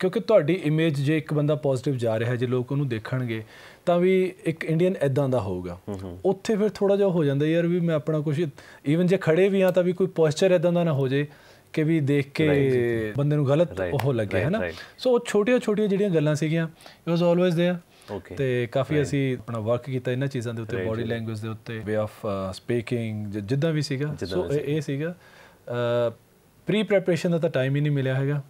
ਕਿਉਂਕਿ ਤੁਹਾਡੀ ਇਮੇਜ ਜੇ ਇੱਕ ਬੰਦਾ ਪੋਜ਼ਿਟਿਵ ਜਾ ਰਿਹਾ ਜੇ ਲੋਕ ਉਹਨੂੰ ਦੇਖਣਗੇ ਤਾਂ ਵੀ ਇੱਕ ਇੰਡੀਅਨ ਐਦਾਂ ਦਾ ਹੋਊਗਾ ਉੱਥੇ ਫਿਰ ਥੋੜਾ ਜਿਹਾ ਹੋ ਜਾਂਦਾ ਯਾਰ ਵੀ ਮੈਂ ਆਪਣਾ ਕੁਝ ਈਵਨ ਜੇ ਖੜੇ ਵੀ ਆ ਤਾਂ ਵੀ ਕੋਈ ਪੋਸਚਰ ਐਦਾਂ ਦਾ ਨਾ ਹੋ ਜੇ ਕਿ ਵੀ ਦੇਖ ਕੇ ਬੰਦੇ ਨੂੰ ਗਲਤ ਉਹ ਲੱਗੇ ਹੈ ਨਾ ਸੋ ਉਹ ਛੋਟੀਆਂ ਛੋਟੀਆਂ ਜਿਹੜੀਆਂ ਗੱਲਾਂ ਸੀਗੀਆਂ ਇਟ ਵਾਸ ਆਲਵੇਸ देयर ਤੇ ਕਾਫੀ ਅਸੀਂ ਆਪਣਾ ਵਰਕ ਕੀਤਾ ਇਹਨਾਂ ਚੀਜ਼ਾਂ ਦੇ ਉੱਤੇ ਬਾਡੀ ਲੈਂਗੁਏਜ ਦੇ ਉੱਤੇ ਵੇ ਆਫ ਸਪੀਕਿੰਗ ਜਿੱਦਾਂ ਵੀ ਸੀਗਾ ਸੋ ਇਹ ਸੀਗਾ ਪ੍ਰੀ ਪ੍ਰੈਪਰੇਸ਼ਨ ਦਾ ਤਾਂ ਟਾਈਮ ਹੀ ਨਹੀਂ ਮਿਲਿਆ ਹੈਗਾ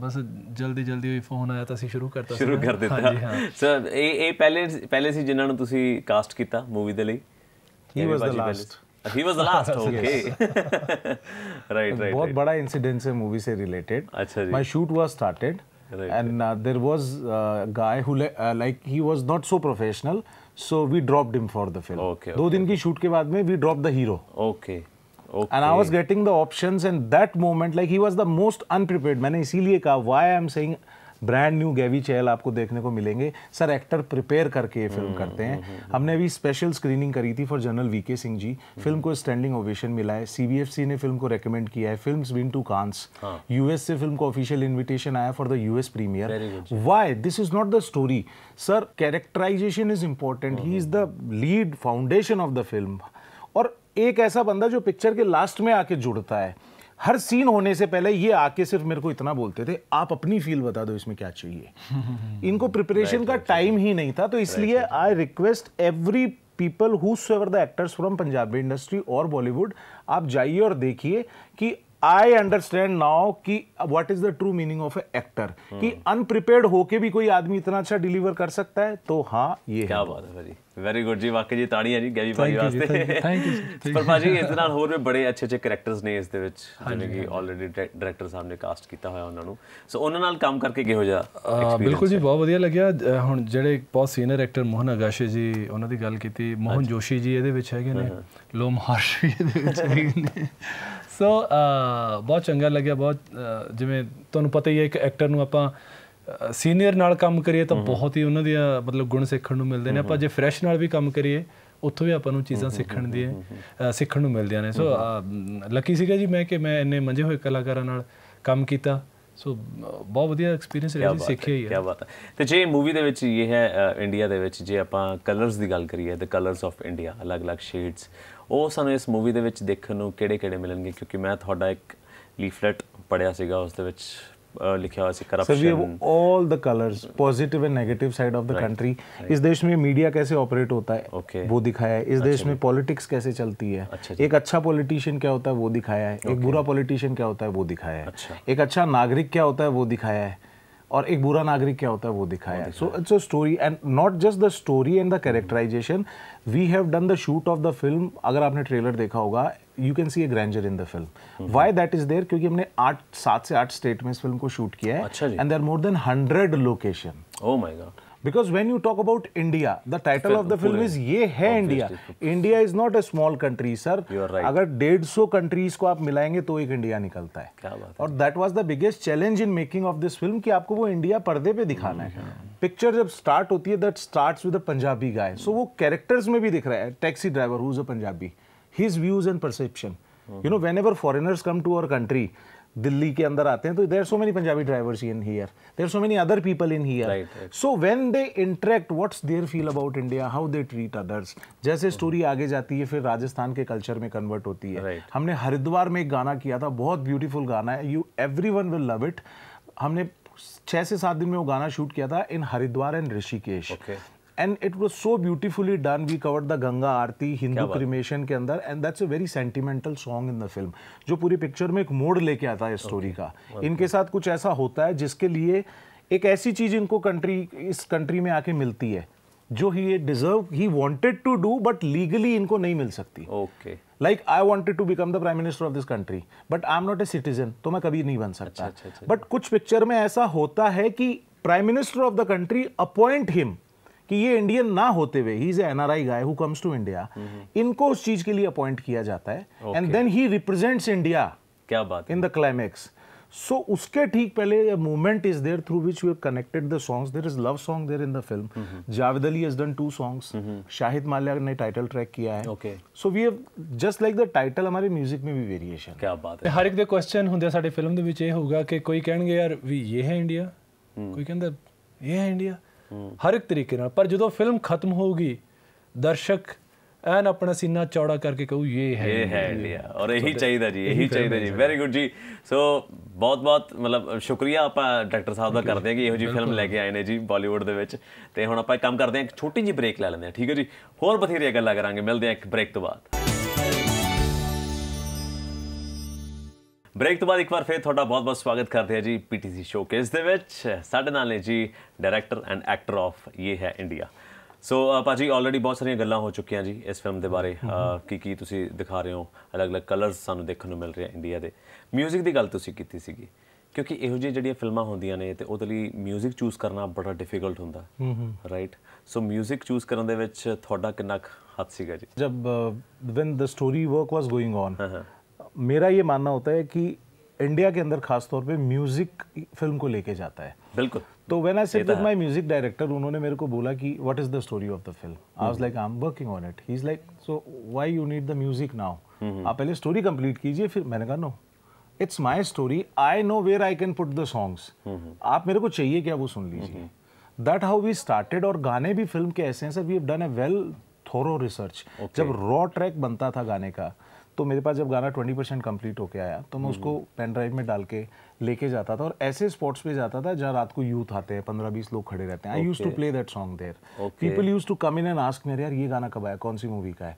ਬਸ ਜਲਦੀ ਜਲਦੀ ਫੋਨ ਆਇਆ ਤਾਂ ਅਸੀਂ ਸ਼ੁਰੂ ਕਰਤਾ ਸ਼ੁਰੂ ਕਰ ਦਿੱਤਾ ਸਰ ਇਹ ਇਹ ਪਹਿਲੇ ਪਹਿਲੇ ਸੀ ਜਿਨ੍ਹਾਂ ਨੂੰ ਤੁਸੀਂ ਕਾਸਟ ਕੀਤਾ ਮੂਵੀ ਦੇ ਲਈ he was the last he was the last okay right right बहुत बड़ा इंसिडेंस है मूवी से रिलेटेड अच्छा जी my shoot was started and uh, there was a uh, guy who uh, like he was not so professional so we dropped him for the film okay, okay, दो दिन की shoot के बाद में we dropped the hero okay Okay. And I was getting the options and that moment, like he was the most unprepared. मैंने इसीलिए कहा why I am saying brand new Gavie Chahal आपको देखने को मिलेंगे सर एक्टर प्रिपेयर करके ये फिल्म हम्म, करते हैं हम्म, हम्म, हमने अभी स्पेशल स्क्रीनिंग करी थी for general VK Singh ji film को स्टैंडिंग ओवेशन मिला है सीबीएफसी ने फिल्म को रेकमेंड किया है films win to Cannes US से फिल्म को ऑफिशियल इनविटेशन आया for the US premiere why this is not the story sir characterization is important he is the lead foundation of the film और एक ऐसा बंदा जो पिक्चर के last में आके जुड़ता है हर सीन होने से पहले ये आके सिर्फ मेरे को इतना बोलते थे आप अपनी फील बता दो इसमें क्या चाहिए [laughs] इनको प्रिपरेशन का टाइम ही नहीं था तो इसलिए I request every people who the actors from Punjabi industry और बॉलीवुड आप जाइए और देखिए कि आई अंडरस्टैंड नाउ कि what is the true meaning of actor कि अनप्रिपेयर्ड hmm. होके भी कोई आदमी इतना अच्छा डिलीवर कर सकता है तो हाँ ये क्या बात है भाई ਵੈਰੀ ਗੁੱਡ ਜੀ ਵਾਕਈ ਜੀ ਤਾੜੀਆਂ ਜੀ ਗੈਵੀ ਭਾਈ ਵਾਸਤੇ ਥੈਂਕ ਯੂ ਪਰ ਭਾਜੀ ਇਸ ਨਾਲ ਹੋਰ ਵੀ ਬੜੇ ਅੱਛੇ ਅੱਛੇ ਕੈਰੈਕਟਰਸ ਨੇ ਇਸ ਦੇ ਵਿੱਚ ਜਿਵੇਂ ਕਿ ਆਲਰੇਡੀ ਡਾਇਰੈਕਟਰ ਸਾਹਿਬ ਨੇ ਕਾਸਟ ਕੀਤਾ ਹੋਇਆ ਉਹਨਾਂ ਨੂੰ ਸੋ ਉਹਨਾਂ ਨਾਲ ਕੰਮ ਕਰਕੇ ਕਿਹੋ ਜਿਹਾ ਬਿਲਕੁਲ ਜੀ ਬਹੁਤ ਵਧੀਆ ਲੱਗਿਆ ਹੁਣ ਜਿਹੜੇ ਬਹੁਤ ਸੀਨੀਅਰ ਐਕਟਰ ਮੋਹਨ ਅਗਾਸ਼ੇ ਜੀ ਉਹਨਾਂ ਦੀ ਗੱਲ ਕੀਤੀ ਮੋਹਨ ਜੋਸ਼ੀ ਜੀ ਇਹਦੇ ਵਿੱਚ ਹੈਗੇ ਨੇ ਲੋਮ ਹਾਰਸ਼ ਵੀ ਇਹਦੇ ਵਿੱਚ ਹੈਗੇ ਨੇ ਸੋ ਬਹੁਤ ਚੰਗਾ ਲੱਗਿਆ ਬਹੁਤ ਜਿਵੇਂ ਤੁਹਾਨੂੰ ਪਤਾ ਹੀ ਹੈ ਇੱਕ ਐਕਟਰ ਨੂੰ ਆਪਾਂ ਸੀਨੀਅਰ ਨਾਲ ਕੰਮ ਕਰੀਏ ਤਾਂ ਬਹੁਤ ਹੀ ਉਹਨਾਂ ਦੀਆਂ ਮਤਲਬ ਗੁਣ ਸਿੱਖਣ ਨੂੰ ਮਿਲਦੇ ਨੇ ਆਪਾਂ ਜੇ ਫਰੈਸ਼ ਨਾਲ ਵੀ ਕੰਮ ਕਰੀਏ ਉੱਥੋਂ ਵੀ ਆਪਾਂ ਨੂੰ ਚੀਜ਼ਾਂ ਸਿੱਖਣ ਦੀ ਸਿੱਖਣ ਨੂੰ ਮਿਲਦੀਆਂ ਨੇ ਸੋ ਲੱਕੀ ਸੀਗਾ ਜੀ ਮੈਂ ਕਿ ਮੈਂ ਇੰਨੇ ਮੰਜੇ ਹੋਏ ਕਲਾਕਾਰਾਂ ਨਾਲ ਕੰਮ ਕੀਤਾ ਸੋ ਬਹੁਤ ਵਧੀਆ ਐਕਸਪੀਰੀਅੰਸ ਰਿਹਾ ਜੀ ਸਿੱਖਿਆ ਹੀ ਹੈ ਕੀ ਬਾਤ ਹੈ ਤੇ ਜੇ ਮੂਵੀ ਦੇ ਵਿੱਚ ਇਹ ਹੈ ਇੰਡੀਆ ਦੇ ਵਿੱਚ ਜੇ ਆਪਾਂ ਕਲਰਸ ਦੀ ਗੱਲ ਕਰੀਏ ਤੇ ਕਲਰਸ ਆਫ ਇੰਡੀਆ ਅਲੱਗ-ਅਲੱਗ ਸ਼ੇਡਸ ਉਹ ਸਾਨੂੰ ਇਸ ਮੂਵੀ ਦੇ ਵਿੱਚ ਦੇਖਣ ਨੂੰ ਕਿਹੜੇ-ਕਿਹੜੇ ਮਿਲਣਗੇ ਕਿਉਂਕਿ ਮੈਂ ਤੁਹਾਡਾ ਇੱਕ ਲੀਫਲੇਟ ਪੜਿਆ ਸੀਗਾ ਉਸ ਦੇ ਵਿੱਚ लिखा ऐसे corruption sir we all the colours positive and negative side of the country इस देश में मीडिया कैसे ऑपरेट होता है okay. वो दिखाया है इस अच्छा देश में पॉलिटिक्स कैसे चलती है अच्छा एक अच्छा पॉलिटिशियन क्या होता है वो दिखाया है एक बुरा पॉलिटिशियन क्या होता है वो दिखाया है अच्छा। एक अच्छा नागरिक क्या होता है वो दिखाया है और एक बुरा नागरिक क्या होता है वो दिखाया है so it's a story and not just the story and the characterization we have done the shoot of the film अगर आपने ट्रेलर देखा होगा you can see a grandeur in the film why that is there क्योंकि हमने आठ सात से आठ स्टेट में इस फिल्म को शूट किया है and there more than hundred location because when you talk about India the title of the film is ये है India India is not a small country sir अगर डेढ़ सौ कंट्रीज को आप मिलाएंगे तो एक इंडिया निकलता है और that was the biggest challenge in making of this film की आपको वो इंडिया पर्दे पर दिखाना है पिक्चर mm-hmm. जब स्टार्ट होती है that start with Punjabi guy so वो कैरेक्टर्स में भी दिख रहा है taxi driver who Punjabi his views and perception you know whenever foreigners come to our country Delhi के अंदर आते हैं तो there so many Punjabi drivers in here there so many other people in here so when they interact what's their feel about India how they treat others जैसे story mm-hmm. आगे जाती है फिर राजस्थान के कल्चर में कन्वर्ट होती है right. हमने हरिद्वार में एक गाना किया था बहुत ब्यूटीफुल गाना है you every will love it हमने छः से सात दिन में वो गाना शूट किया था in Haridwar and Rishikesh and it was so beautifully done we covered the Ganga aarti Hindu cremation के अंदर and that's a very sentimental song in the film जो पूरी पिक्चर में एक मोड़ लेके आता है स्टोरी okay. का okay. इनके साथ कुछ ऐसा होता है जिसके लिए एक ऐसी चीज इनको कंट्री इस कंट्री में आके मिलती है जो ही ये deserve he wanted to do but legally इनको नहीं मिल सकती okay like I wanted to become the prime minister of this country but I am not a citizen तो मैं कभी नहीं बन अच्छा, सकता बट अच्छा, अच्छा। कुछ पिक्चर में ऐसा होता है कि prime minister of the country appoint him कि ये इंडियन ना होते हुए he is N R I guy who comes to India इनको उस चीज के लिए अपॉइंट किया जाता है and then he represents India क्या बात इन द क्लाइमैक्स सो उसके ठीक पहले movement is there through which you connected the songs there is love song there in the film Javed Ali has done two songs Shahid Mallya ने title track किया है okay so we have just like the title हमारे music में भी variation क्या बात है हर एक ਦੇ ਕੁਐਸਚਨ ਹੁੰਦੇ ਸਾਡੇ ਫਿਲਮ ਦੇ ਵਿੱਚ ਇਹ ਹੋਊਗਾ ਕਿ ਕੋਈ ਕਹਿਣਗੇ ਯਾਰ ਵੀ ਇਹ ਹੈ ਇੰਡੀਆ कोई ਕਹਿੰਦਾ ये है इंडिया ਹਰ ਇੱਕ ਤਰੀਕੇ ਨਾਲ ਪਰ ਜਦੋਂ ਫਿਲਮ ਖਤਮ ਹੋਊਗੀ ਦਰਸ਼ਕ ਐਨ ਆਪਣਾ ਸੀਨਾ ਚੌੜਾ ਕਰਕੇ ਕਹੂ ਇਹ ਹੈ ਇਹ ਹੈ ਇੰਡੀਆ ਔਰ ਇਹੀ ਚਾਹੀਦਾ ਜੀ ਇਹੀ ਚਾਹੀਦਾ ਜੀ ਵੈਰੀ ਗੁੱਡ ਜੀ ਸੋ ਬਹੁਤ ਬਹੁਤ ਮਤਲਬ ਸ਼ੁਕਰੀਆ ਆਪਾਂ ਡਾਕਟਰ ਸਾਹਿਬ ਦਾ ਕਰਦੇ ਆ ਕਿ ਇਹੋ ਜੀ ਫਿਲਮ ਲੈ ਕੇ ਆਏ ਨੇ ਜੀ ਬਾਲੀਵੁੱਡ ਦੇ ਵਿੱਚ ਤੇ ਹੁਣ ਆਪਾਂ ਇੱਕ ਕੰਮ ਕਰਦੇ ਆ ਇੱਕ ਛੋਟੀ ਜੀ ਬ੍ਰੇਕ ਲੈ ਲੈਂਦੇ ਆ ਠੀਕ ਹੈ ਜੀ ਹੋਰ ਬਥੇਰੀਆਂ ਗੱਲਾਂ ਕਰਾਂਗੇ ਮਿਲਦੇ ਆ ਇੱਕ ਬ੍ਰੇਕ ਤੋਂ ਬਾਅਦ ਬ੍ਰੇਕ ਤੋਂ ਬਾਅਦ ਇੱਕ ਵਾਰ ਫੇਰ ਤੁਹਾਡਾ ਬਹੁਤ-ਬਹੁਤ ਸਵਾਗਤ ਕਰਦੇ ਹਾਂ ਜੀ ਪੀਟੀਸੀ ਸ਼ੋਕੇਸ ਦੇ ਵਿੱਚ ਸਾਡੇ ਨਾਲ ਨੇ ਜੀ ਡਾਇਰੈਕਟਰ ਐਂਡ ਐਕਟਰ ਆਫ ਇਹ ਹੈ ਇੰਡੀਆ ਸੋ ਪਾਜੀ ਆਲਰੇਡੀ ਬਹੁਤ ਸਾਰੀਆਂ ਗੱਲਾਂ ਹੋ ਚੁੱਕੀਆਂ ਜੀ ਇਸ ਫਿਲਮ ਦੇ ਬਾਰੇ ਕੀ ਕੀ ਤੁਸੀਂ ਦਿਖਾ ਰਹੇ ਹੋ ਅਲੱਗ-ਅਲੱਗ ਕਲਰਸ ਸਾਨੂੰ ਦੇਖਣ ਨੂੰ ਮਿਲ ਰਿਹਾ ਇੰਡੀਆ ਦੇ 뮤직 ਦੀ ਗੱਲ ਤੁਸੀਂ ਕੀਤੀ ਸੀਗੀ ਕਿਉਂਕਿ ਇਹੋ ਜਿਹੀ ਜਿਹੜੀਆਂ ਫਿਲਮਾਂ ਹੁੰਦੀਆਂ ਨੇ ਤੇ ਉਹਦੇ ਲਈ 뮤직 ਚੂਜ਼ ਕਰਨਾ ਬੜਾ ਡਿਫਿਕਲਟ ਹੁੰਦਾ ਰਾਈਟ ਸੋ 뮤직 ਚੂਜ਼ ਕਰਨ ਦੇ ਵਿੱਚ ਤੁਹਾਡਾ ਕਿੰਨਾ ਹੱਥ ਸੀਗਾ ਜੀ ਜਦ when the story work was going on मेरा ये मानना होता है कि इंडिया के अंदर खासतौर पे म्यूजिक फिल्म को लेके जाता है बिल्कुल तो when I set my music director उन्होंने मेरे को बोला कि what is the story of the film I was like I am working on it he is like so why you need the music now आप पहले story complete कीजिए फिर मैंने कहा no it's my story I know where I can put the songs आप मेरे को चाहिए क्या वो सुन लीजिए दैट हाउ वी स्टार्टेड और गाने भी फिल्म के ऐसे हैं sir we have done a well thorough research जब रॉ ट्रैक बनता था गाने का तो मेरे पास जब गाना ट्वेंटी परसेंट कम्प्लीट होके आया तो मैं हम्म। उसको पेन ड्राइव में डाल के लेके जाता था और ऐसे स्पॉट्स पे जाता था जहाँ रात को यूथ आते हैं पंद्रह बीस लोग खड़े रहते हैं I use to play that song there people use to come in and ask मेरे यार ये गाना कब आया कौन सी मूवी का है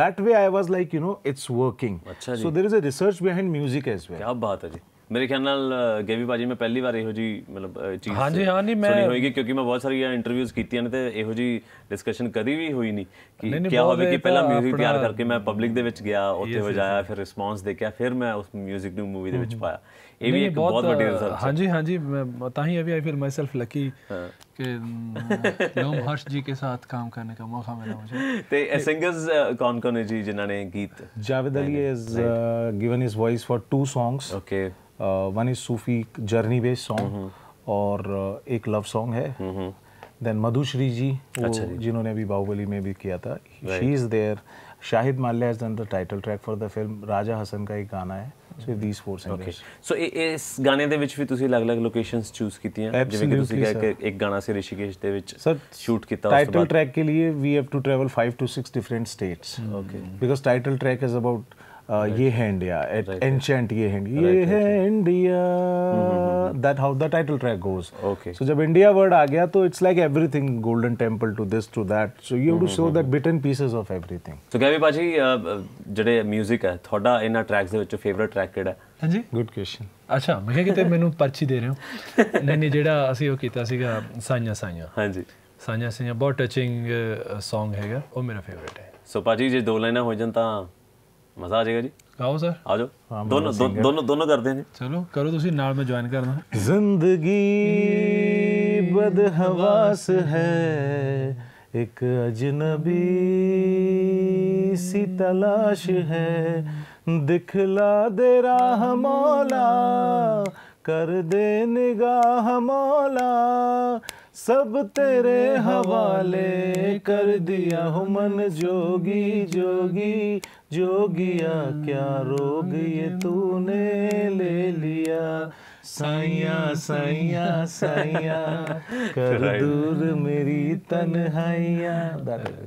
that way I was like you know it's working so there is a research behind music as well क्या बात है जी ਮੇਰੇ ਖਿਆਲ ਨਾਲ ਗੇਵੀ ਬਾਜੀ ਮੈਂ ਪਹਿਲੀ ਵਾਰ ਇਹੋ ਜੀ ਮਤਲਬ ਚੀਜ਼ ਹਾਂਜੀ ਹਾਂ ਨਹੀਂ ਮੈਂ ਸੁਣੀ ਹੋਏਗੀ ਕਿਉਂਕਿ ਮੈਂ ਬਹੁਤ ਸਾਰੀਆਂ ਇੰਟਰਵਿਊਜ਼ ਕੀਤੀਆਂ ਨੇ ਤੇ ਇਹੋ ਜੀ ਡਿਸਕਸ਼ਨ ਕਦੀ ਵੀ ਹੋਈ ਨਹੀਂ ਕਿ ਕੀ ਹੋਵੇ ਕਿ ਪਹਿਲਾਂ 뮤직 ਤਿਆਰ ਕਰਕੇ ਮੈਂ ਪਬਲਿਕ ਦੇ ਵਿੱਚ ਗਿਆ ਉੱਥੇ ਵਜਾਇਆ ਫਿਰ ਰਿਸਪੌਂਸ ਦੇਖਿਆ ਫਿਰ ਮੈਂ ਉਸ 뮤직 ਨੂੰ ਮੂਵੀ ਦੇ ਵਿੱਚ ਪਾਇਆ ਇਹ ਵੀ ਇੱਕ ਬਹੁਤ ਵੱਡੀ ਰਿਸਰਚ ਹਾਂਜੀ ਹਾਂਜੀ ਮੈਂ ਤਾਂ ਹੀ ਅਭੀ ਆਈ ਫਿਰ ਮਾਈਸੈਲਫ ਲਕੀ कि लोम हर्ष जी के साथ काम करने का मौका मिला मुझे ਸਿੰਗਰਸ ਕੌਣ ਕੌਣ कौन ਜੀ ਜਿਨ੍ਹਾਂ ਨੇ ਗੀਤ Javed Ali is given his voice for two songs okay one is Sufi journey based song और uh, एक लव सॉन्ग है देन mm-hmm. मधुश्री अच्छा जी जिन्होंने अभी बाहुबली में भी किया था she is there Shahid Mallya is the title track for the film Raja Hasan का एक गाना है mm-hmm. सो ये है इंडिया एंशेंट ये है ये है India that how the title track goes okay so जब इंडिया वर्ड आ गया तो it's like everything Golden Temple to this to that so you to show that bit and pieces of everything so Gavie paaji ਜਿਹੜੇ 뮤직 ਹੈ ਤੁਹਾਡਾ ਇਹਨਾਂ tracks ਦੇ ਵਿੱਚੋਂ ਫੇਵਰਿਟ ਟਰੈਕ ਕਿਹੜਾ ਹਾਂਜੀ ਗੁੱਡ ਕੁਐਸਚਨ ਅੱਛਾ ਮੈਂ ਕਿਹਾ ਕਿਤੇ ਮੈਨੂੰ ਪਰਚੀ ਦੇ ਰਹੇ ਹੋ ਨਹੀਂ ਨਹੀਂ ਜਿਹੜਾ ਅਸੀਂ ਉਹ ਕੀਤਾ ਸੀਗਾ ਸਾਈਆਂ ਸਾਈਆਂ ਹਾਂਜੀ ਸਾਈਆਂ ਸਾਈਆਂ ਬਹੁਤ ਟੱਚਿੰਗ uh, Song ਹੈਗਾ ਉਹ ਮੇਰਾ ਫੇਵਰਿਟ ਹੈ ਸੋ ਪਾਜੀ ਜੇ ਦੋ ਲਾਈਨਾਂ ਹੋ ਜਾਣ ਤਾਂ मजा आ जाएगा जी आओ सर आ जाओ हाँ, दोनों दोनों दोनों कर दें चलो करो तुम तो नाल में ज्वाइन करना जिंदगी बदहवास है एक अजनबी सी तलाश है दिखला दे राह मौला कर दे निगाह मौला सब तेरे हवाले कर दिया हूँ मन जोगी जोगी जोगिया क्या रोग ये तूने ले लिया सैया सैया सैया कर दूर मेरी ਤਨਹਾਈਆ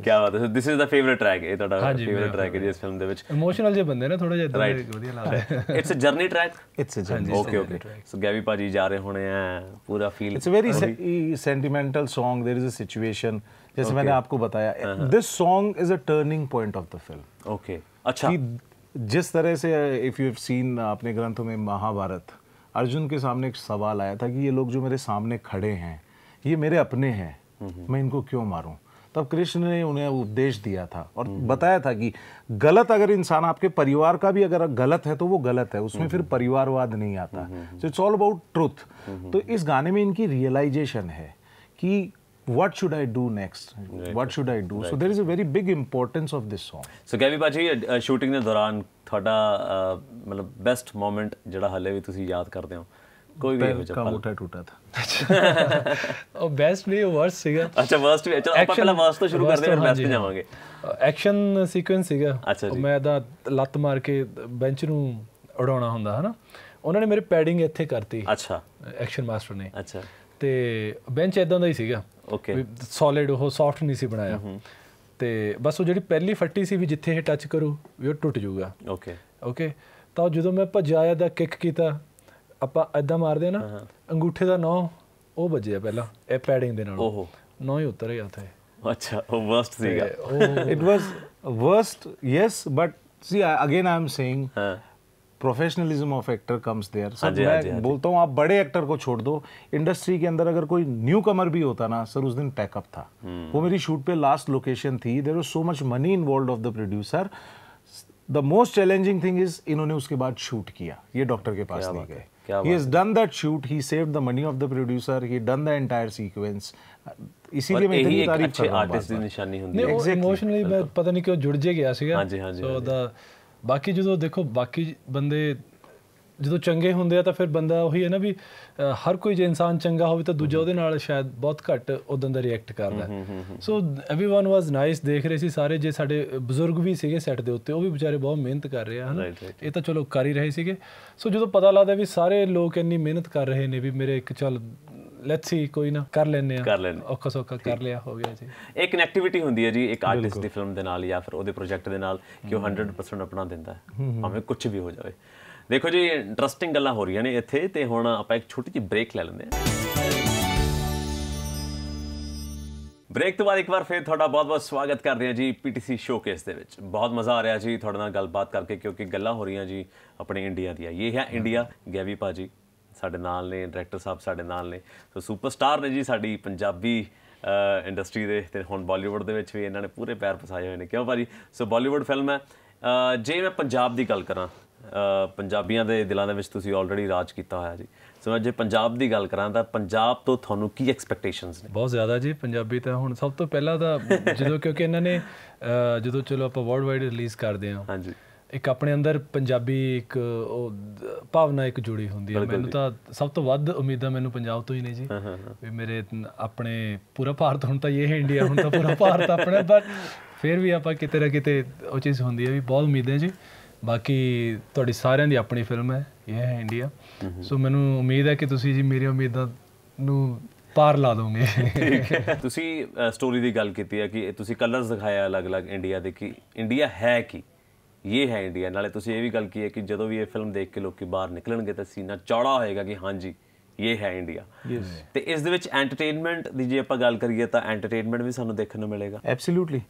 ਕੀ ਬਾਤ ਹੈ this is the favourite track ਇਹ ਤੁਹਾਡਾ ਫੇਵਰਿਟ ਟਰੈਕ ਹੈ ਇਸ ਫਿਲਮ ਦੇ ਵਿੱਚ ਇਮੋਸ਼ਨਲ ਜੇ ਬੰਦੇ ਨੇ ਥੋੜਾ ਜਿਹਾ ਇਦਾਂ ਵਧੀਆ ਲੱਗਦਾ it's a journey track it's a journey okay okay so Gavie paaji ਜਾ ਰਹੇ ਹੋਣੇ ਆ ਪੂਰਾ feel it's a very sentimental Song there is a situation जैसे okay. मैंने आपको बताया this song is a turning point of the film okay अच्छा कि जिस तरह से इफ यू हैव सीन अपने ग्रंथों में महाभारत अर्जुन के सामने एक सवाल आया था कि ये लोग जो मेरे सामने खड़े हैं ये मेरे अपने हैं हम्म। मैं इनको क्यों मारूं तब कृष्ण ने उन्हें उपदेश दिया था और हम्म। बताया था कि गलत अगर इंसान आपके परिवार का भी अगर गलत है तो वो गलत है उसमें फिर हम्म। परिवारवाद नहीं आता so it's all about truth तो इस गाने में इनकी रियलाइजेशन है कि what should I do next? Right. What should I do? Right. So there is a very big importance of this song. So Gavi Baji, uh, uh, shooting ਦੇ ਦੌਰਾਨ ਤੁਹਾਡਾ ਮਤਲਬ ਬੈਸਟ ਮੂਮੈਂਟ ਜਿਹੜਾ ਹਲੇ ਵੀ ਤੁਸੀਂ ਯਾਦ ਕਰਦੇ ਹੋ ਕੋਈ ਵੀ ਹੋ ਜਾਪਾ ਟੁੱਟਾ ਟੁੱਟਾ ਥਾ [laughs] ਉਹ ਬੈਸਟ ਨਹੀਂ ਉਹ ਵਰਸਟ ਸੀਗਾ ਅੱਛਾ ਵਰਸਟ ਵੀ ਚਲੋ ਆਪਾਂ ਪਹਿਲਾਂ ਵਰਸਟ ਤੋਂ ਸ਼ੁਰੂ ਕਰਦੇ ਫਿਰ ਬੈਸਟ ਤੇ ਜਾਵਾਂਗੇ ਐਕਸ਼ਨ ਸੀਕੁਐਂਸ ਸੀਗਾ ਮੈਂ ਦਾ ਲੱਤ ਮਾਰ ਕੇ ਬੈਂਚ ਨੂੰ ਉਡਾਉਣਾ ਹੁੰਦਾ ਹਨਾ ਉਹਨਾਂ ਨੇ ਮੇਰੇ ਪੈਡਿੰਗ ਇੱਥੇ ਕਰਤੀ ਅੱਛਾ ਐਕਸ਼ਨ ਮਾਸਟਰ ਨੇ ਅੱਛਾ ਤੇ ਬੈਂਚ ਇਦਾਂ ਦਾ ਹੀ ਸੀਗਾ ਓਕੇ ਸੋਲਿਡ ਉਹ ਸੌਫਟ ਨਹੀਂ ਸੀ ਬਣਾਇਆ ਤੇ ਬਸ ਉਹ ਜਿਹੜੀ ਪਹਿਲੀ ਫੱਟੀ ਸੀ ਵੀ ਜਿੱਥੇ ਇਹ ਟੱਚ ਕਰੂ ਵੀ ਉਹ ਟੁੱਟ ਜਾਊਗਾ ਓਕੇ ਓਕੇ ਤਾਂ ਜਦੋਂ ਮੈਂ ਭਜਾਇਆ ਦਾ ਕਿੱਕ ਕੀਤਾ ਆਪਾਂ ਐਦਾਂ ਮਾਰਦੇ ਆ ਨਾ ਅੰਗੂਠੇ ਦਾ ਨੌ ਉਹ ਵੱਜਿਆ ਪਹਿਲਾਂ ਇਹ ਪੈਡਿੰਗ ਦੇ ਨਾਲ ਓਹੋ ਨੌ ਹੀ ਉਤਰ ਗਿਆ ਤੇ ਅੱਛਾ ਉਹ ਵਰਸਟ ਸੀਗਾ it was worst yes but see again I'm saying ਹਾਂ professionalism of actor comes there sir मैं हाँ बोलता हूँ आप बड़े एक्टर को छोड़ दो इंडस्ट्री के अंदर अगर कोई न्यू कमर भी होता ना सर उस दिन पैकअप था हम्म। वो मेरी शूट पे लास्ट लोकेशन थी there was so much money in world of the producer the most challenging thing is इन्होंने उसके बाद शूट किया ये डॉक्टर के पास नहीं गए he has done that shoot he saved the money of the producer he done the entire sequence इसीलिए मैं इतनी तारीफ कर रहा हूं आर्टिस्ट की निशानी ਹੁੰਦੀ है इमोशनली पता नहीं क्यों जुड़ जे गया हाँ जी ਹਾਂਜੀ हाँ जी ਸੋ ਦਾ ਬਾਕੀ ਜਦੋਂ ਦੇਖੋ ਬਾਕੀ ਬੰਦੇ ਜਦੋਂ ਚੰਗੇ ਹੁੰਦੇ ਆ ਤਾਂ ਫਿਰ ਬੰਦਾ ਉਹੀ ਹੈ ਨਾ ਵੀ ਹਰ ਕੋਈ ਜੇ ਇਨਸਾਨ ਚੰਗਾ ਹੋਵੇ ਤਾਂ ਦੂਜਾ ਉਹਦੇ ਨਾਲ ਸ਼ਾਇਦ ਬਹੁਤ ਘੱਟ ਉਦੋਂ ਦਾ ਰਿਐਕਟ ਕਰਦਾ ਸੋ एवरीवन ਵਾਸ ਨਾਈਸ ਦੇਖ ਰਹੇ ਸੀ ਸਾਰੇ ਜੇ ਸਾਡੇ ਬਜ਼ੁਰਗ ਵੀ ਸੀਗੇ ਸੈੱਟ ਦੇ ਉੱਤੇ ਉਹ ਵੀ ਵਿਚਾਰੇ ਬਹੁਤ ਮਿਹਨਤ ਕਰ ਰਹੇ ਹਨ ਇਹ ਤਾਂ ਚਲੋ ਕਰ ਹੀ ਰਹੇ ਸੀਗੇ ਸੋ ਜਦੋਂ ਪਤਾ ਲੱਗਦਾ ਵੀ ਸਾਰੇ ਲੋਕ ਇੰਨੀ ਮਿਹਨਤ ਕਰ ਰਹੇ ਨੇ ਵੀ ਮੇਰੇ ਇੱਕ ਚਲ ਲੈਟਸ ਸੀ ਕੋਈ ਨਾ ਕਰ ਲੈਨੇ ਆ ਕਰ ਲੈਨੇ ਔਖਾ ਸੌਖਾ ਕਰ ਲਿਆ ਹੋ ਗਿਆ ਜੀ ਇਹ ਕਨੈਕਟੀਵਿਟੀ ਹੁੰਦੀ ਹੈ ਜੀ ਇੱਕ ਆਰਟਿਸਟ ਦੀ ਫਿਲਮ ਦੇ ਨਾਲ ਜਾਂ ਫਿਰ ਉਹਦੇ ਪ੍ਰੋਜੈਕਟ ਦੇ ਨਾਲ ਕਿ ਉਹ 100% ਆਪਣਾ ਦਿੰਦਾ ਹੈ ਭਾਵੇਂ ਕੁਝ ਵੀ ਹੋ ਜਾਵੇ ਦੇਖੋ ਜੀ ਇੰਟਰਸਟਿੰਗ ਗੱਲਾਂ ਹੋ ਰਹੀਆਂ ਨੇ ਇੱਥੇ ਤੇ ਹੁਣ ਆਪਾਂ ਇੱਕ ਛੋਟੀ ਜਿਹੀ ਬ੍ਰੇਕ ਲੈ ਲੈਂਦੇ ਆ ਬ੍ਰੇਕ ਤੋਂ ਬਾਅਦ ਇੱਕ ਵਾਰ ਫੇਰ ਤੁਹਾਡਾ ਬਹੁਤ-ਬਹੁਤ ਸਵਾਗਤ ਕਰਦੇ ਹਾਂ ਜੀ ਪੀਟੀਸੀ ਸ਼ੋਕੇਸ ਦੇ ਵਿੱਚ ਬਹੁਤ ਮਜ਼ਾ ਆ ਰਿਹਾ ਜੀ ਤੁਹਾਡੇ ਨਾਲ ਗੱਲਬਾਤ ਕਰਕੇ ਕਿਉਂਕਿ ਗੱਲਾਂ ਹੋ ਰਹੀਆਂ ਜੀ ਆਪਣੇ ਇੰਡੀਆ ਦੀਆਂ ਇਹ ਹੈ ਇੰਡੀਆ ਗੈਵੀ ਪਾਜੀ ਸਾਡੇ ਨਾਲ ਨੇ ਡਾਇਰੈਕਟਰ ਸਾਹਿਬ ਸਾਡੇ ਨਾਲ ਨੇ ਸੋ ਸੁਪਰਸਟਾਰ ਨੇ ਜੀ ਸਾਡੀ ਪੰਜਾਬੀ ਇੰਡਸਟਰੀ ਦੇ ਤੇ ਹੁਣ ਬਾਲੀਵੁੱਡ ਦੇ ਵਿੱਚ ਵੀ ਇਹਨਾਂ ਨੇ ਪੂਰੇ ਪੈਰ ਪਸਾਏ ਹੋਏ ਨੇ ਕਿਉਂ ਭਾਜੀ ਸੋ ਬਾਲੀਵੁੱਡ ਫਿਲਮ ਹੈ ਜੇ ਮੈਂ ਪੰਜਾਬ ਦੀ ਗੱਲ ਕਰਾਂ ਪੰਜਾਬੀਆਂ ਦੇ ਦਿਲਾਂ ਦੇ ਵਿੱਚ ਤੁਸੀਂ ਆਲਰੇਡੀ ਰਾਜ ਕੀਤਾ ਹੋਇਆ ਜੀ ਸੋ ਜੇ ਪੰਜਾਬ ਦੀ ਗੱਲ ਕਰਾਂ ਤਾਂ ਪੰਜਾਬ ਤੋਂ ਤੁਹਾਨੂੰ ਕੀ ਐਕਸਪੈਕਟੇਸ਼ਨਸ ਨੇ ਬਹੁਤ ਜ਼ਿਆਦਾ ਜੀ ਪੰਜਾਬੀ ਤਾਂ ਹੁਣ ਸਭ ਤੋਂ ਪਹਿਲਾਂ ਤਾਂ ਜਦੋਂ ਕਿਉਂਕਿ ਇਹਨਾਂ ਨੇ ਜਦੋਂ ਚਲੋ ਆਪਾਂ ਵਰਲਡ ਵਾਈਡ ਰਿਲੀਜ਼ ਕਰਦੇ ਆਂ ਹਾਂਜੀ ਇੱਕ ਆਪਣੇ ਅੰਦਰ ਪੰਜਾਬੀ ਇੱਕ ਉਹ ਭਾਵਨਾ ਇੱਕ ਜੁੜੀ ਹੁੰਦੀ ਹੈ ਮੈਨੂੰ ਤਾਂ ਸਭ ਤੋਂ ਵੱਧ ਉਮੀਦਾਂ ਮੈਨੂੰ ਪੰਜਾਬ ਤੋਂ ਹੀ ਨੇ ਜੀ ਵੀ ਮੇਰੇ ਆਪਣੇ ਪੂਰਾ ਭਾਰਤ ਹੁਣ ਤਾਂ ਇਹ ਇੰਡੀਆ ਹੁਣ ਤਾਂ ਪੂਰਾ ਭਾਰਤ ਆਪਣੇ ਬਟ ਫਿਰ ਵੀ ਆਪਾਂ ਕਿਤੇ ਨਾ ਕਿਤੇ ਉਹ ਚੀਜ਼ ਹੁੰਦੀ ਹੈ ਵੀ ਬਹੁਤ ਉਮੀਦਾਂ ਜੀ ਬਾਕੀ ਤੁਹਾਡੀ ਸਾਰਿਆਂ ਦੀ ਆਪਣੀ ਫਿਲਮ ਹੈ ਇਹ ਹੈ ਇੰਡੀਆ ਸੋ ਮੈਨੂੰ ਉਮੀਦ ਹੈ ਕਿ ਤੁਸੀਂ ਜੀ ਮੇਰੀ ਉਮੀਦਾਂ ਨੂੰ ਪਾਰ ਲਾ ਦੋਗੇ ਤੁਸੀਂ ਸਟੋਰੀ ਦੀ ਗੱਲ ਕੀਤੀ ਹੈ ਕਿ ਤੁਸੀਂ ਕਲਰਸ ਦਿਖਾਇਆ ਅਲੱਗ-ਅਲੱਗ ਇੰਡੀਆ ਦੇ ਕਿ ਇੰਡੀਆ ਹੈ ਕੀ ਇਹ ਹੈ ਇੰਡੀਆ ਨਾਲੇ ਤੁਸੀਂ ਇਹ ਵੀ ਗੱਲ ਕੀ ਹੈ ਕਿ ਜਦੋਂ ਵੀ ਇਹ ਫਿਲਮ ਦੇਖ ਕੇ ਲੋਕੀ ਬਾਹਰ ਨਿਕਲਣਗੇ ਤਾਂ ਸੀਨਾ ਚੌੜਾ ਹੋਏਗਾ ਕਿ ਹਾਂਜੀ ਇਹ ਹੈ ਇੰਡੀਆ ਤੇ ਇਸ ਦੇ ਵਿੱਚ ਐਂਟਰਟੇਨਮੈਂਟ ਦੀ ਜੇ ਆਪਾਂ ਗੱਲ ਕਰੀਏ ਤਾਂ ਐਂਟਰਟੇਨਮੈਂਟ ਵੀ ਸਾਨੂੰ ਦੇਖਣ ਨੂੰ ਮਿਲੇਗਾ ਐਬਸੋਲੂਟਲੀ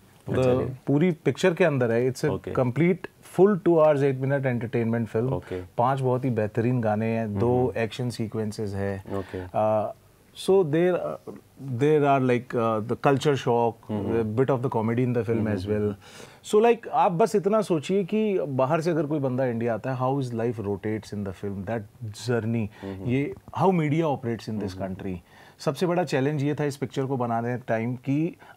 ਪੂਰੀ ਪਿਕਚਰ ਕੇ ਅੰਦਰ ਹੈ it's a complete full 2 hours 8 minute entertainment film ਪੰਜ ਬਹੁਤ ਹੀ ਬਿਹਤਰੀਨ ਗਾਣੇ ਹੈ ਦੋ ਐਕਸ਼ਨ ਸੀਕੁਐਂਸਸ ਹੈ ਅ so there uh, there are like uh, the culture shock mm -hmm. a bit of the comedy in the film mm -hmm. as mm-hmm. well so so like like, आप बस इतना सोचिए कि बाहर से अगर कोई बंदा इंडिया आता है how is life rotates in the film that journey ये how media operates in this country सबसे बड़ा चैलेंज ये था इस पिक्चर को बनाने टाइम कि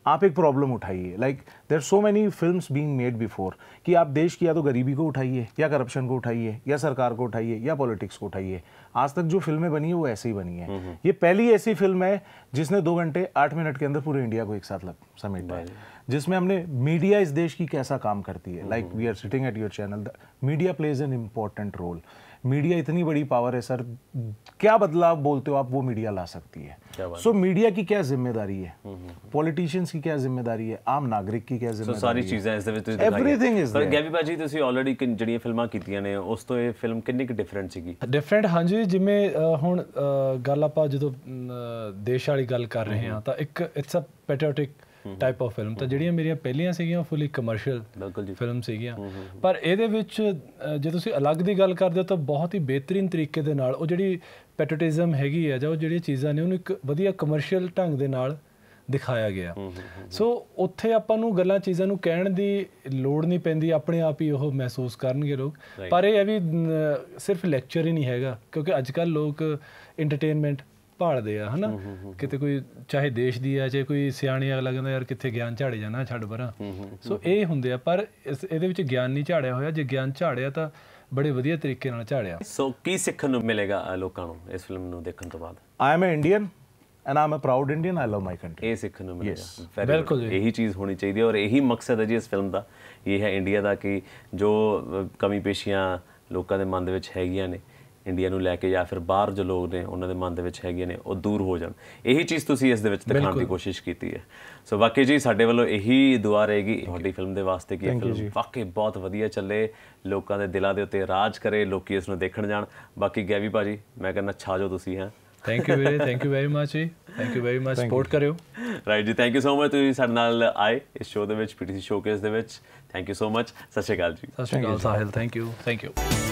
आप एक प्रॉब्लम उठाइए like there so many film being made before कि आप देश की या तो गरीबी को उठाइए या करप्शन को उठाइए या सरकार को उठाइए या पॉलिटिक्स को उठाइए आज तक जो फिल्में बनी है वो ऐसे ही बनी है ये पहली ऐसी फिल्म है जिसने दो घंटे आठ मिनट के अंदर पूरे इंडिया को एक साथ लग समेटा जिसमें हमने मीडिया इस देश की कैसा काम करती है like we are sitting at your channel media plays an important role media इतनी बड़ी पावर है सर क्या बदलाव बोलते हो आप वो मीडिया ला सकती है सो मीडिया की क्या जिम्मेदारी है पॉलिटिशियंस हम्म, हम्म, हम्म। की क्या जिम्मेदारी है आम नागरिक की क्या जिम्मेदारी so, सारी है सारी चीजें एवरीथिंग तो इज पर गैबी भाजी ਤੁਸੀਂ ਆਲਰੇਡੀ ਕਿੰਨ ਜਿਹੜੀਆਂ ਫਿਲਮਾਂ ਕੀਤੀਆਂ ਨੇ ਉਸ ਤੋਂ ਇਹ ਫਿਲਮ ਕਿੰਨੀ ਕਿ ਡਿਫਰੈਂਟ ਸੀਗੀ ਡਿਫਰੈਂਟ ਹਾਂਜੀ ਜਿਵੇਂ ਹੁਣ ਗੱਲ ਆਪਾਂ ਜਦੋਂ ਦੇਸ਼ ਵਾਲੀ ਗੱਲ ਕਰ ਰਹੇ ਹਾਂ ਤਾਂ ਇੱਕ ਇਟਸ ਟਾਈਪ ਆਫ ਫਿਲਮ ਤਾਂ ਜਿਹੜੀਆਂ ਮੇਰੀਆਂ ਪਹਿਲੀਆਂ ਸੀਗੀਆਂ ਫੁੱਲੀ ਕਮਰਸ਼ੀਅਲ ਫਿਲਮ ਸੀਗੀਆਂ ਪਰ ਇਹਦੇ ਵਿੱਚ ਜੇ ਤੁਸੀਂ ਅਲੱਗ ਦੀ ਗੱਲ ਕਰਦੇ ਹੋ ਤਾਂ ਬਹੁਤ ਹੀ ਬਿਹਤਰੀਨ ਤਰੀਕੇ ਦੇ ਨਾਲ ਉਹ ਜਿਹੜੀ ਪੈਟਰਟਿਜ਼ਮ ਹੈਗੀ ਆ ਜਾਂ ਉਹ ਜਿਹੜੀਆਂ ਚੀਜ਼ਾਂ ਨੇ ਉਹਨੂੰ ਇੱਕ ਵਧੀਆ ਕਮਰਸ਼ੀਅਲ ਢੰਗ ਦੇ ਨਾਲ ਦਿਖਾਇਆ ਗਿਆ ਸੋ ਉੱਥੇ ਆਪਾਂ ਨੂੰ ਗੱਲਾਂ ਚੀਜ਼ਾਂ ਨੂੰ ਕਹਿਣ ਦੀ ਲੋੜ ਨਹੀਂ ਪੈਂਦੀ ਆਪਣੇ ਆਪ ਹੀ ਉਹ ਮਹਿਸੂਸ ਕਰਨਗੇ ਲੋਕ ਪਰ ਇਹ ਵੀ ਸਿਰਫ ਲੈਕਚਰ ਹੀ ਨਹੀਂ ਹੈਗਾ ਕਿਉਂਕਿ ਅੱਜ ਕੱਲ ਲੋਕ ਐਂਟਰਟੇਨਮੈਂਟ ਭਾਲਦੇ ਆ ਹਨਾ ਕਿਤੇ ਕੋਈ ਚਾਹੇ ਦੇਸ਼ ਦੀ ਆ ਚਾਹੇ ਕੋਈ ਸਿਆਣੀ ਅਗਲਾ ਕਹਿੰਦਾ ਯਾਰ ਕਿੱਥੇ ਗਿਆਨ ਝਾੜੇ ਜਾਣਾ ਛੱਡ ਪਰਾਂ ਸੋ ਇਹ ਹੁੰਦੇ ਆ ਪਰ ਇਹਦੇ ਵਿੱਚ ਗਿਆਨ ਨਹੀਂ ਝਾੜਿਆ ਹੋਇਆ ਜੇ ਗਿਆਨ ਝਾੜਿਆ ਤਾਂ ਬੜੇ ਵਧੀਆ ਤਰੀਕੇ ਨਾਲ ਝਾੜਿਆ ਸੋ ਕੀ ਸਿੱਖਣ ਨੂੰ ਮਿਲੇਗਾ ਲੋਕਾਂ ਨੂੰ ਇਸ ਫਿਲਮ ਨੂੰ ਦੇਖਣ ਤੋਂ ਬਾਅਦ I am a Indian and am a proud Indian I love my country ਇਹ ਸਿੱਖਣ ਨੂੰ ਮਿਲੇਗਾ ਬਿਲਕੁਲ ਇਹੀ ਚੀਜ਼ ਹੋਣੀ ਚਾਹੀਦੀ ਹੈ ਔਰ ਇਹੀ ਮਕਸਦ ਹੈ ਜੀ ਇਸ ਫਿਲਮ ਦਾ ਇਹ ਹੈ ਇੰਡੀਆ ਦਾ ਕਿ ਜੋ ਕਮੀ ਪੇਸ਼ੀਆਂ ਲੋਕਾਂ ਦੇ ਮਨ ਦੇ ਵਿੱਚ ਹੈਗੀਆਂ ਨੇ ਇੰਡੀਆ ਨੂੰ ਲੈ ਕੇ ਜਾਂ ਫਿਰ ਬਾਹਰ ਜੋ ਲੋਕ ਨੇ ਉਹਨਾਂ ਦੇ ਮਨ ਦੇ ਵਿੱਚ ਹੈਗੇ ਨੇ ਉਹ ਦੂਰ ਹੋ ਜਾਣ ਇਹੀ ਚੀਜ਼ ਤੁਸੀਂ ਇਸ ਦੇ ਵਿੱਚ ਦਿਖਾਉਣ ਦੀ ਕੋਸ਼ਿਸ਼ ਕੀਤੀ ਹੈ ਸੋ ਵਾਕਈ ਜੀ ਸਾਡੇ ਵੱਲੋਂ ਇਹੀ ਦੁਆ ਰਹੇਗੀ ਤੁਹਾਡੀ ਫਿਲਮ ਦੇ ਵਾਸਤੇ ਕਿ ਇਹ ਫਿਲਮ ਵਾਕਈ ਬਹੁਤ ਵਧੀਆ ਚੱਲੇ ਲੋਕਾਂ ਦੇ ਦਿਲਾਂ ਦੇ ਉੱਤੇ ਰਾਜ ਕਰੇ ਲੋਕੀ ਇਸ ਨੂੰ ਦੇਖਣ ਜਾਣ ਬਾਕੀ ਗੈਵੀ ਭਾਜੀ ਮੈਂ ਕਹਿੰਦਾ ਛਾ ਜੋ ਤੁਸੀਂ ਹੈ ਥੈਂਕ ਯੂ ਵੀਰੇ ਥੈਂਕ ਯੂ ਵੈਰੀ ਮੱਚ ਜੀ thank you very much support ਕਰਿਓ ਰਾਈਟ ਜੀ ਥੈਂਕ ਯੂ ਸੋ ਮਚ ਤੁਸੀਂ ਸਾਡੇ ਨਾਲ ਆਏ ਇਸ ਸ਼ੋਅ ਦੇ ਵਿੱਚ ਪੀਟੀਸੀ ਸ਼ੋਕੇਸ ਦੇ ਵਿੱਚ ਥੈਂਕ ਯੂ ਸੋ ਮਚ ਸਤਿ ਜੀ ਸਤਿ Sahil thank you thank you